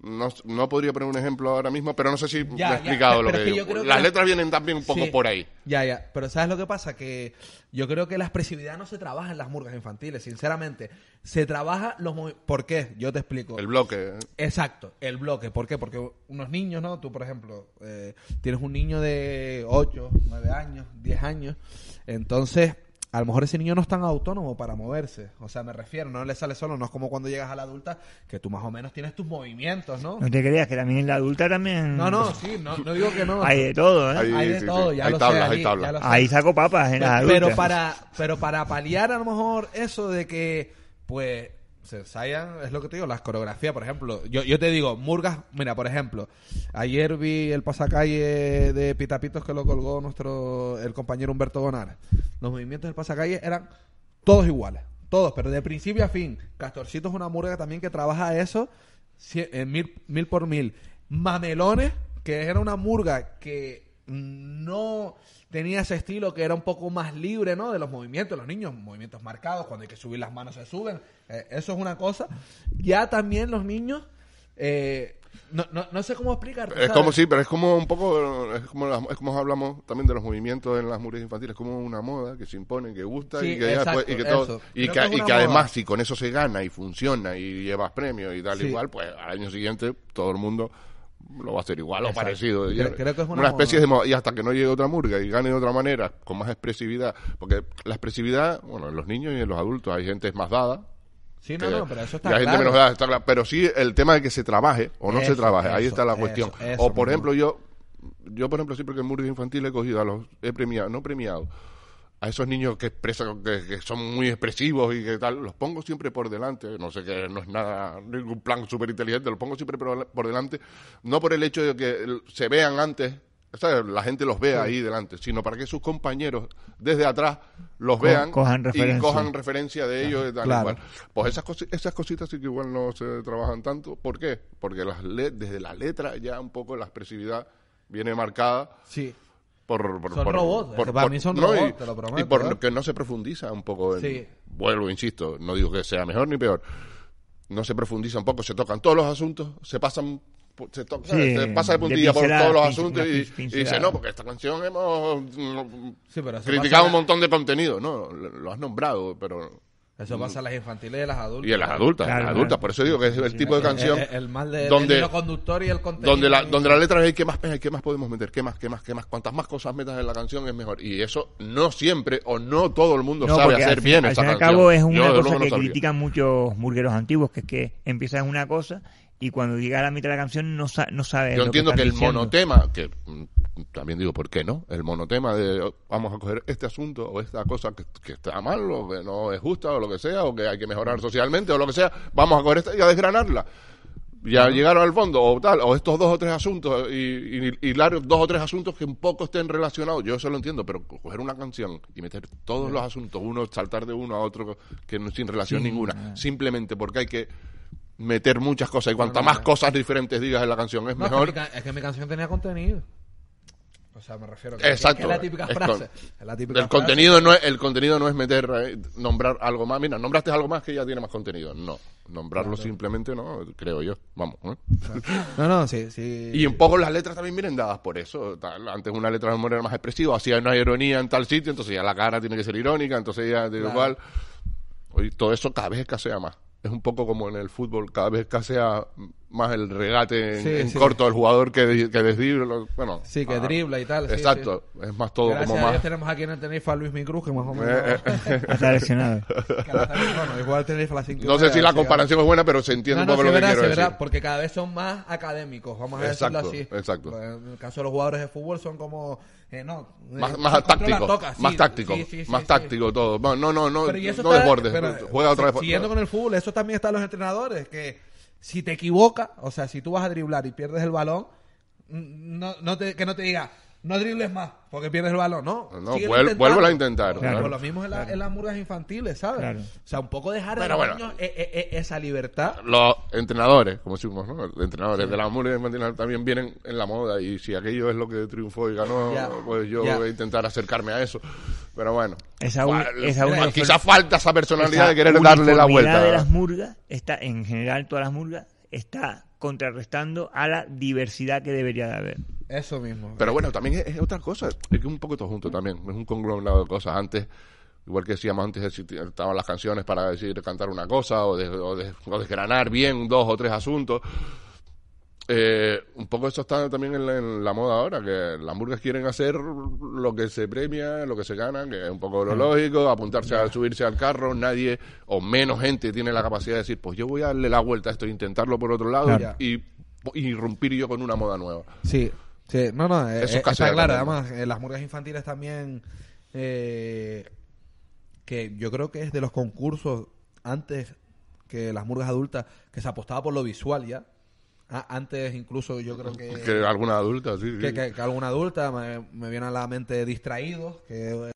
No, podría poner un ejemplo ahora mismo, pero no sé si me he explicado lo que, digo. las letras vienen también un poco por ahí. Ya, ya. Pero ¿sabes lo que pasa? Que yo creo que la expresividad no se trabaja en las murgas infantiles, sinceramente. Se trabaja los movimientos. ¿Por qué? Yo te explico. El bloque. ¿eh? Exacto, el bloque. ¿Por qué? Porque unos niños, ¿no? Tú, por ejemplo, eh, tienes un niño de 8, 9 años, 10 años. Entonces a lo mejor ese niño no es tan autónomo para moverse. O sea, me refiero, no le sale solo, no es como cuando llegas a la adulta, que tú más o menos tienes tus movimientos, ¿no? No te creas que también en la adulta también. No, no, sí, no, no digo que no. hay de todo, ¿eh? Hay, de todo, ya lo sé, hay tablas. Ahí, saco papas en pero, adulta Pero para, pero para paliar a lo mejor eso de que, pues, ensayan, es lo que te digo, las coreografías, por ejemplo. Yo, te digo, Murgas, mira, por ejemplo, ayer vi el pasacalle de Pitapitos que lo colgó nuestro el compañero Humberto Bonar. Los movimientos del pasacalle eran todos iguales, todos, pero de principio a fin. Castorcito es una murga también que trabaja eso eh, mil, mil por mil. Mamelones, que era una murga que no tenía ese estilo que era un poco más libre, ¿no? De los movimientos, los niños, movimientos marcados, cuando hay que subir las manos se suben, eh, eso es una cosa. Ya también los niños, eh, no, no, no, sé cómo explicar. Es como, sí, pero es como un poco, es como, como hablamos también de los movimientos en las murallas infantiles, como una moda que se impone, que gusta y que, todo, y que, además si con eso se gana y funciona y llevas premios y tal igual, pues al año siguiente todo el mundo lo va a ser igual o parecido. una, especie de... Y hasta que no llegue otra murga y gane de otra manera, con más expresividad. Porque la expresividad, bueno, en los niños y en los adultos hay gente más dada. Sí, no, no, pero eso está, gente dada, Pero sí el tema de que se trabaje o no se trabaje, ahí está la cuestión. o por ejemplo, yo, yo por ejemplo siempre que en murga infantil he cogido a los, he premiado, no premiado, a esos niños que expresan, que, son muy expresivos y que tal, los pongo siempre por delante, no sé que no es nada, ningún plan súper inteligente, los pongo siempre por, delante, no por el hecho de que se vean antes, la gente los vea ahí delante, sino para que sus compañeros desde atrás los vean y cojan referencia de ellos Pues esas, esas cositas sí que igual no se trabajan tanto, ¿por qué? Porque las le desde la letra ya un poco la expresividad viene marcada. Sí por, por, son por, robots. para son robots, y, te lo prometo. Y ¿eh? porque no se profundiza un poco en... Vuelvo, insisto, no digo que sea mejor ni peor. No se profundiza un poco, se tocan todos los asuntos, se pasan se, pasa de puntilla por todos los asuntos y, dice, no, porque esta canción hemos criticado un montón de contenido, ¿no? Lo has nombrado, pero eso mm. pasa en las infantiles y en las adultas. Y en las adultas, en las adultas. Por eso digo que es el tipo de canción. El, mal de, donde, y el Donde la, donde la letra es: ¿qué más, ¿qué más podemos meter? ¿Qué más, qué más, qué más? Cuantas más cosas metas en la canción es mejor. Y eso no siempre o no todo el mundo sabe hacer bien al esa al y Al cabo, es una cosa que critican muchos murgueros antiguos, que es que empiezan una cosa y cuando llega a la mitad de la canción no, no sabe. Yo entiendo que, el monotema, que mm, también digo, ¿por qué no? El monotema de oh, vamos a coger este asunto o esta cosa que, está mal o que no es justa o lo que sea, o que hay que mejorar socialmente o lo que sea, vamos a coger esta y a desgranarla. Ya a llegaron al fondo, o tal, o estos dos o tres asuntos, y, y, dos o tres asuntos que un poco estén relacionados. Yo eso lo entiendo, pero coger una canción y meter todos los asuntos, uno, saltar de uno a otro, que no, sin relación ninguna, simplemente porque hay que meter muchas cosas. Y cuantas más cosas diferentes digas en la canción, es mejor. Es que, mi, canción tenía contenido. O sea, me refiero que, es, la típica frase. el, contenido no es, el contenido no es meter, eh, nombrar algo más. Mira, nombraste algo más que ya tiene más contenido. No. Nombrarlo simplemente no, creo yo. Vamos. No, no, sí, sí. Y un poco las letras también vienen dadas por eso. antes una letra de era más expresiva, hacía una ironía en tal sitio, entonces ya la cara tiene que ser irónica, entonces ya, de igual. Hoy todo eso cada vez escasea más es un poco como en el fútbol, cada vez sea más el regate en, corto del jugador que, que Bueno, sí, que ah, dribla y tal. Exacto, es más todo como más... Dios tenemos aquí en el Tenerife a Luis Micruz, que más o menos. No sé si la comparación es buena, pero se entiende un poco lo que quiero decir. porque cada vez son más académicos, vamos a decirlo así. Exacto. Pues, en el caso de los jugadores de fútbol son como eh, no, eh, más, más táctico, más táctico, más táctico todo. no, no, no, no desbordes, juega otra vez. Siguiendo con el fútbol, eso también está en los entrenadores, que si te equivoca o sea, si tú vas a driblar y pierdes el balón, no, no te, que no te diga, no dribles más porque pierdes el balón, no. No, vuelvo a intentar. Claro, Lo mismo en, las murgas infantiles, ¿sabes? O sea, un poco dejar de niños eh, eh, eh, esa libertad. Los entrenadores, como decimos, ¿no? Los entrenadores de las murgas infantiles también vienen en la moda y si aquello es lo que triunfó y ganó, pues yo voy a intentar acercarme a eso. Pero bueno, esa, falta esa personalidad de querer darle la vuelta. La de las murgas está, en general, todas las murgas está contrarrestando a la diversidad que debería de haber. Eso mismo. Pero bueno, también es, otra cosa, es que un poquito todo junto también, es un conglomerado de cosas. Antes, igual que decíamos antes, estaban las canciones para decir cantar una cosa o desgranar bien dos o tres asuntos. Eh, un poco eso está también en la, moda ahora, que las hamburguesas quieren hacer lo que se premia, lo que se gana, que es un poco lo lógico, apuntarse a subirse al carro, nadie o menos gente tiene la capacidad de decir, pues yo voy a darle la vuelta a esto, intentarlo por otro lado y, y irrumpir yo con una moda nueva. Sí, sí. no, no, eh, eh, está claro, además, las hamburguesas infantiles también, que yo creo que es de los concursos antes que las hamburguesas adultas, que se apostaba por lo visual ya Ah, antes incluso yo creo que... Que alguna adulta, sí. Que, alguna adulta, me, me, viene a la mente distraído. que...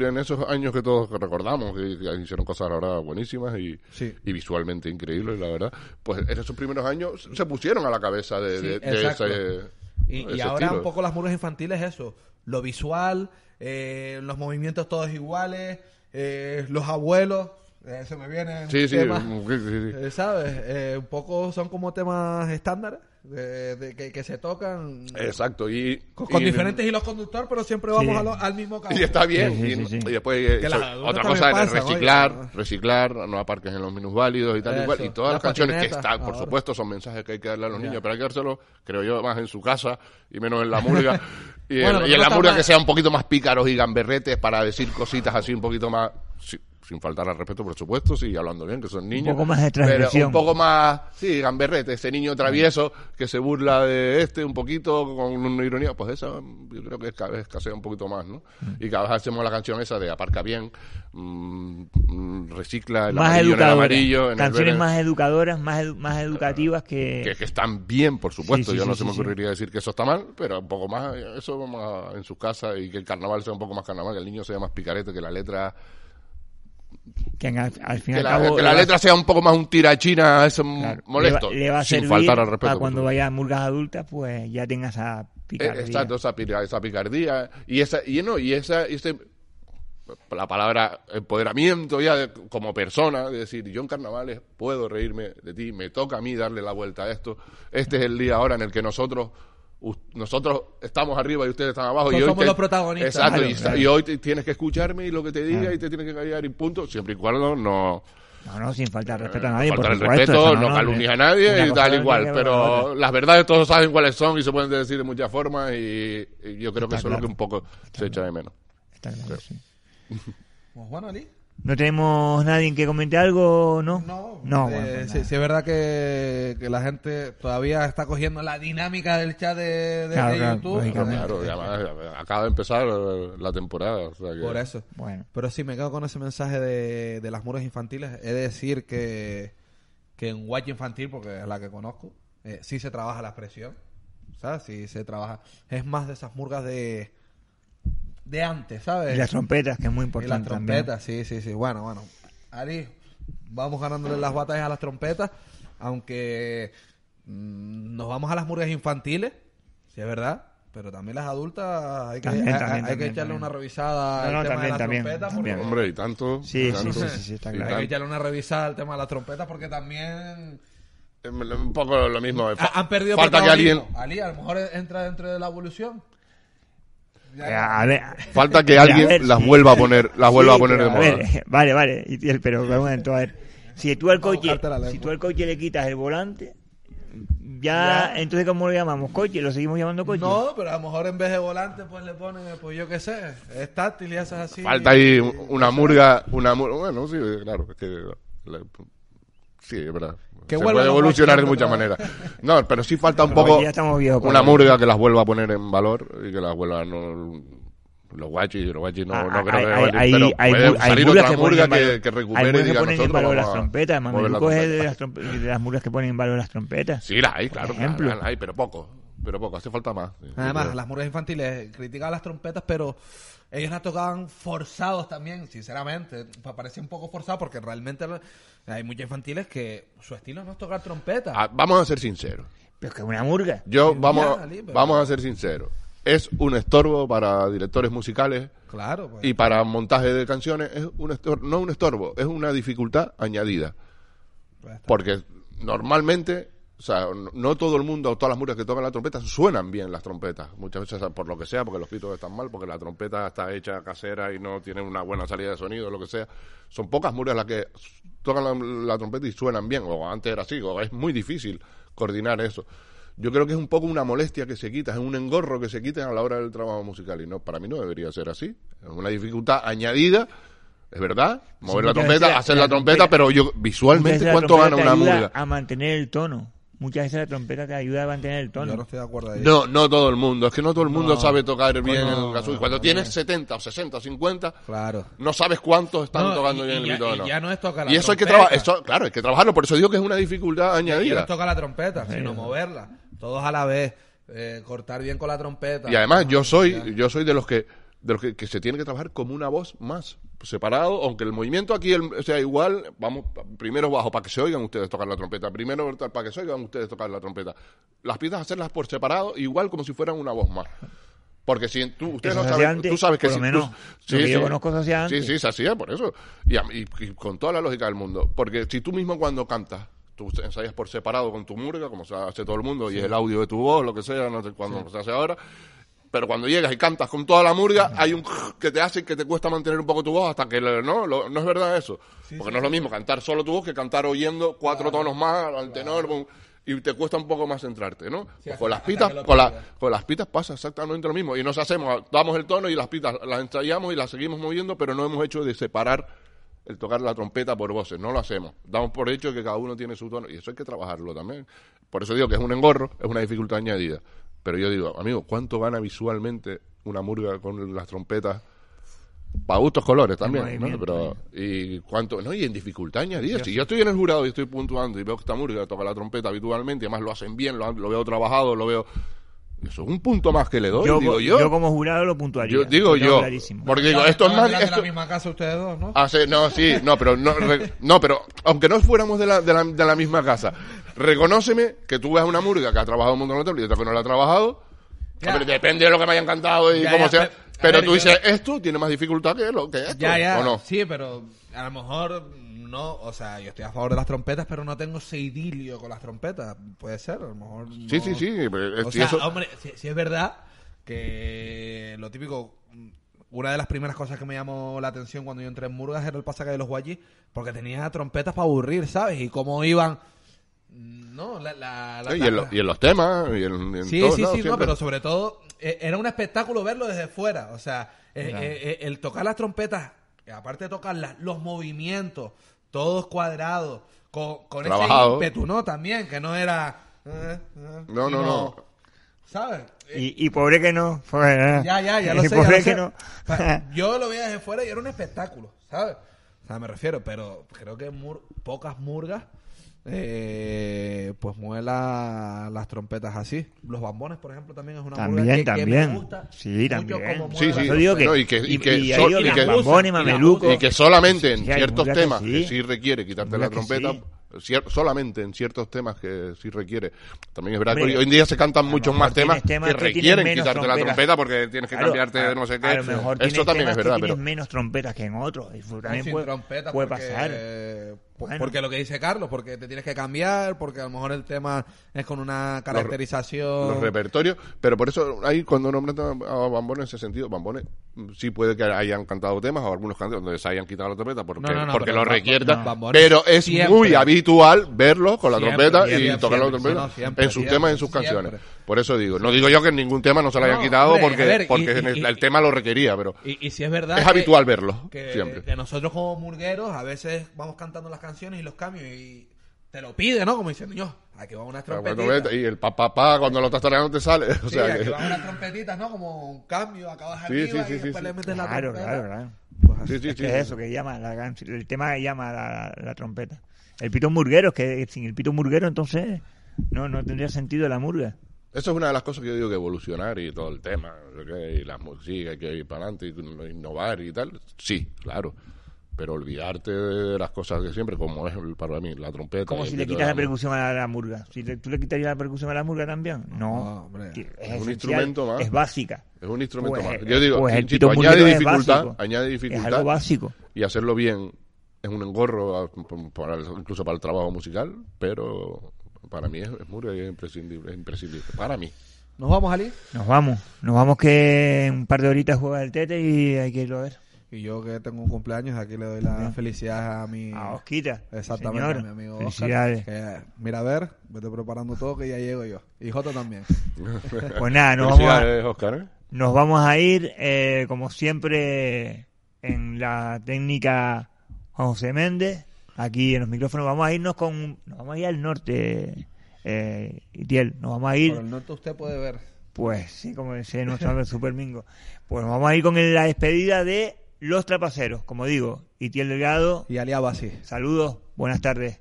en esos años que todos recordamos, que, hicieron cosas ahora buenísimas y, y, visualmente increíbles, la verdad, pues en esos primeros años se pusieron a la cabeza de, ese... Y, y ahora un poco las muros infantiles eso, lo visual, eh, los movimientos todos iguales, eh, los abuelos, eh, se me viene. Sí, sí, eh, ¿Sabes? Eh, un poco son como temas estándar De, que, se tocan. Exacto. Y, con, diferentes hilos conductores, pero siempre vamos al mismo camino. Y está bien. y, después, otra cosa es reciclar, reciclar, no aparques en los minusválidos y tal. Igual. Y todas las, canciones que están, por supuesto, son mensajes que hay que darle a los niños, pero hay que dárselos, creo yo, más en su casa y menos en la murga. <laughs> y, en, la murga que sea un poquito más pícaros y gamberretes para decir cositas así un poquito más sin faltar al respeto, por supuesto, sí, hablando bien, que son niños. Un poco más de transgresión. Pero un poco más, sí, gamberrete, ese niño travieso que se burla de este un poquito con una ironía, pues eso yo creo que cada vez escasea un poquito más, ¿no? Mm. Y cada vez hacemos la canción esa de aparca bien, mm, recicla el más amarillo, en el amarillo Canciones más educadoras, más, más educativas que... que... están bien, por supuesto, yo no se me ocurriría decir que eso está mal, pero un poco más, eso vamos a, en sus casas y que el carnaval sea un poco más carnaval, que el niño sea más picarete, que la letra que al, la, letra sea un poco más un tirachina, es claro, molesto. sin faltar al respeto, cuando vaya a murgas adultas, pues ya tenga esa eh, picardía. Exacto, esa, picardía. Y esa, y no, y esa, y la palabra empoderamiento ya como persona, de decir, yo en carnavales puedo reírme de ti, me toca a mí darle la vuelta a esto. Este es el día ahora en el que nosotros nosotros estamos arriba y ustedes están abajo. y hoy somos los protagonistas. Exacto, y, hoy tienes que escucharme y lo que te diga y te tienes que callar y punto, siempre y cuando no... No, no, sin faltar respeto a eh, nadie. Sin el respeto, no, a nadie y tal igual. Pero las verdades todos saben cuáles son y se pueden decir de muchas formas y, yo creo que eso es lo que un poco se echa de menos. Está <laughs> ¿Juan ¿No tenemos nadie que comente algo, no? No, eh, es verdad que, la gente todavía está cogiendo la dinámica del chat de, de, claro, claro, YouTube. acaba de empezar la temporada. Por eso. Bueno. Pero sí, me quedo con ese mensaje de, las murgas infantiles. Es decir que, en Watch Infantil, porque es la que conozco, eh, sí se trabaja la expresión. ¿Sabes? Sí se trabaja. Es más de esas murgas de de antes, ¿sabes? Y las trompetas, que es muy importante. Y las trompetas, sí, sí, sí. Bueno, bueno. Ali, vamos ganándole las batallas a las trompetas, aunque mm, nos vamos a las murgas infantiles, si es verdad. Pero también las adultas hay que, hay, que echarle una revisada al tema de las trompetas. Hombre, y tanto. Sí, tanto. Sí, sí, sí, está claro. Hay que echarle una revisada al tema de las trompetas porque también un poco lo mismo. Han perdido Falta que alguien. Ali, a lo mejor entra dentro de la evolución. Eh, Falta que <laughs> alguien las vuelva a poner, las vuelva a poner de moda. <laughs> vale, vale. pero un a ver. Si tú al coche, si tú coche le quitas el volante, ya, entonces ¿cómo lo llamamos? ¿Coche? ¿Lo seguimos llamando coche? No, pero a lo mejor en vez de volante pues le ponen, pues yo qué sé, es y haces así. Falta ahí una murga, una bueno, sí, claro, es sí, es verdad se puede evolucionar de muchas maneras. No, pero sí falta un poco una murga que las vuelva a poner en valor y que las vuelvan a los guachis, los guachis no, ah, no creo hay, que pero hay que murga que, que, recupere que ponen en valor las trompetas, Mameluco es de las, de las murgas que ponen en valor las trompetas. Sí, las hay, claro, ejemplo. Las, hay, pero poco, pero poco, hace falta más. Además, las murgas infantiles criticaban las trompetas, pero ellos las tocaban forzados también, sinceramente. Parece un poco forzado porque realmente hay muchos infantiles que su estilo no es tocar trompeta. Ah, vamos a ser sinceros. Pero es que es una murga. Yo, vamos, vamos a ser sinceros. Es un estorbo para directores musicales. Claro. Pues. Y para montaje de canciones es un estorbo, no un estorbo, es una dificultad añadida. Pues porque normalmente o sea, no todo el mundo, todas las muras que tocan la trompeta, suenan bien las trompetas. Muchas veces por lo que sea, porque los pitos están mal, porque la trompeta está hecha casera y no tiene una buena salida de sonido, lo que sea. Son pocas muras las que tocan la, trompeta y suenan bien, o antes era así, o es muy difícil coordinar eso. Yo creo que es un poco una molestia que se quita, es un engorro que se quita a la hora del trabajo musical. Y no, para mí no debería ser así. Es una dificultad añadida es verdad, mover la trompeta, hacer la, trompeta, pero yo visualmente cuánto gana una A mantener el tono muchas veces la trompeta te ayuda a mantener el tono. Yo no estoy de acuerdo No, no todo el mundo. Es que no todo el mundo sabe tocar bien en el Y Cuando tienes 70 o 60 50, claro. no sabes cuántos están tocando bien el tono. Y ya no es tocar la Y eso hay que trabajar. Claro, hay que trabajarlo. Por eso digo que es una dificultad añadida. no es tocar la trompeta, sino moverla. Todos a la vez. Eh, cortar bien con la trompeta. Y además, yo ah, soy, yo soy de los que de los que se tiene que trabajar como una voz más separado, aunque el movimiento aquí sea igual, vamos primero bajo para que se oigan ustedes tocar la trompeta, primero para que se oigan ustedes tocar la trompeta. Las piezas hacerlas por separado, igual como si fueran una voz más. Porque si tú, usted no tú sabes que si, menos, tú, sí, sí, conozco sí, sí, se hacía por eso. Y, con toda la lógica del mundo. Porque si tú mismo cuando cantas, tú ensayas por separado con tu murga, como se hace todo el mundo, y el audio de tu voz, lo que sea, no sé cuándo se hace ahora, pero cuando llegas y cantas con toda la murga, hay un que te hace que te cuesta mantener un poco tu voz hasta que no, no es verdad eso. Porque no es lo mismo cantar solo tu voz que cantar oyendo cuatro tonos más al tenor y te cuesta un poco más centrarte, ¿no? Pues con las pitas, con, las pitas pasa exactamente lo mismo y nos hacemos, damos el tono y las pitas las ensayamos y las seguimos moviendo, pero no hemos hecho de separar el tocar la trompeta por voces, no lo hacemos. Damos por hecho que cada uno tiene su tono y eso hay que trabajarlo también. Por eso digo que es un engorro, es una dificultad añadida. Pero yo digo, amigo, ¿cuánto gana visualmente una murga con las trompetas? Para gustos colores también, ¿no? Pero, eh. ¿y cuánto? No, y en dificultad añadida. Si yo estoy en el jurado y estoy puntuando y veo que esta murga toca la trompeta habitualmente, además lo hacen bien, lo veo trabajado, lo veo eso es un punto más que le doy, yo, digo yo. Yo como jurado lo puntuaría. Yo digo yo. Porque digo, esto es más... Esto... de la misma casa ustedes dos, ¿no? Ah, sí, no, sí, no, pero, no, no, pero aunque no fuéramos de la, de la, misma casa, reconóceme que tú ves a una murga que ha trabajado un montón de y otra que no la ha trabajado. depende de lo que me haya encantado y cómo sea. Pero, tú dices, esto tiene más dificultad que lo que esto, ¿o no? Sí, pero a lo mejor no, o sea, yo estoy a favor de las trompetas, pero no tengo ese con las trompetas. Puede ser, a lo mejor. Sí, sí, sí. Eh, pues, eh, o sea, hombre, si, es verdad que lo típico. Mm, una de las primeras cosas que me llamó la atención cuando yo entré en Murgas era el pasaje de los guayis, porque tenía trompetas para aburrir, ¿sabes? Y cómo iban. Mm, no, la. y, en los temas, y en, Sí, sí, sí, pero sobre todo e, era un espectáculo verlo desde fuera. O sea, e, e, el tocar las trompetas aparte de tocarlas, los movimientos, todos cuadrados, con, con ese ímpetu, También, que no era... Eh, eh, no, no, no. ¿Sabes? Y, pobre que no. ¿eh? ya, ya, ya lo <laughs> sé. que No. <laughs> yo lo vi desde fuera y era un espectáculo, ¿sabes? O sea, me refiero, pero creo que mur pocas murgas eh, pues mueve las trompetas así. Los bambones, por ejemplo, también es una también, que, también. me gusta sí, también. Sí, sí, sí. y que, solamente en ciertos temas que sí. requiere quitarte la trompeta. solamente en ciertos temas que sí requiere. También es verdad hoy en día se cantan muchos más temas, que, requieren quitarte la trompeta porque tienes que cambiarte de no sé qué. Eso también es verdad. Que pero... menos trompetas que en otros. Y también puede, pasar. Porque lo que dice Carlos, porque te tienes que cambiar, porque a lo mejor el tema es con una caracterización. Los, repertorios, pero por eso ahí cuando nombran a Bambone en ese sentido, Bambone sí puede que hayan cantado temas o algunos cantos donde se hayan quitado la trompeta porque, porque lo requierta, pero es muy habitual verlos con la trompeta y tocar la trompeta en sus temas, y en sus canciones. Por eso digo, no digo yo que en ningún tema no se lo hayan quitado porque, porque el, tema lo requería, pero y, si es verdad es habitual verlo siempre. Que nosotros como murgueros a veces vamos cantando las canciones y los cambios y se lo pide, ¿no? Como diciendo yo, aquí va unas trompetita. Y el papá, pa, pa, cuando lo estás toreando te sale. <laughs> O sea, que... van unas trompetitas, ¿no? Como un cambio, acabas sí, arriba y después le metes la trompeta. Claro, claro, pues, es, es eso, que llama, la, el tema que llama la, trompeta. El pito murguero, es que sin el pito murguero entonces no, no tendría sentido la murga. Eso es una de las cosas que yo digo que evolucionar y todo el tema, y las músicas, hay que ir para adelante, innovar y tal. Sí, claro pero olvidarte de las cosas de siempre, como es para mí la trompeta. Como si le quitas la, percusión a la murga. Si tú le quitarías la percusión a la murga también. No, hombre es, un instrumento más. Es básica. Es un instrumento pues, más. Yo digo, pues añade, dificultad, añade dificultad. Es algo básico. Y hacerlo bien es un engorro, incluso para el trabajo musical, pero para mí es, murga y es imprescindible, es imprescindible. Para mí. ¿Nos vamos, Ali? Nos vamos. Nos vamos que en un par de horitas juega el Tete y hay que irlo a ver. Y yo que tengo un cumpleaños, aquí le doy las felicidades a mi. A Osquita. Exactamente, a mi amigo Oscar. mira, a ver, vete preparando todo que ya llego yo. Y Jota también. <laughs> pues nada, nos vamos a, ¿eh? nos vamos a ir, eh, como siempre, en la técnica José Méndez. Aquí en los micrófonos vamos a irnos con. Nos vamos a ir al norte, eh, Itiel. Nos vamos a ir. Por el norte usted puede ver. Pues sí, como decía nuestro Supermingo. Pues nos vamos a ir con la despedida de los Trapaceros, como digo, y Tiel Delgado. Y Aliaba, así. Saludos, buenas tardes.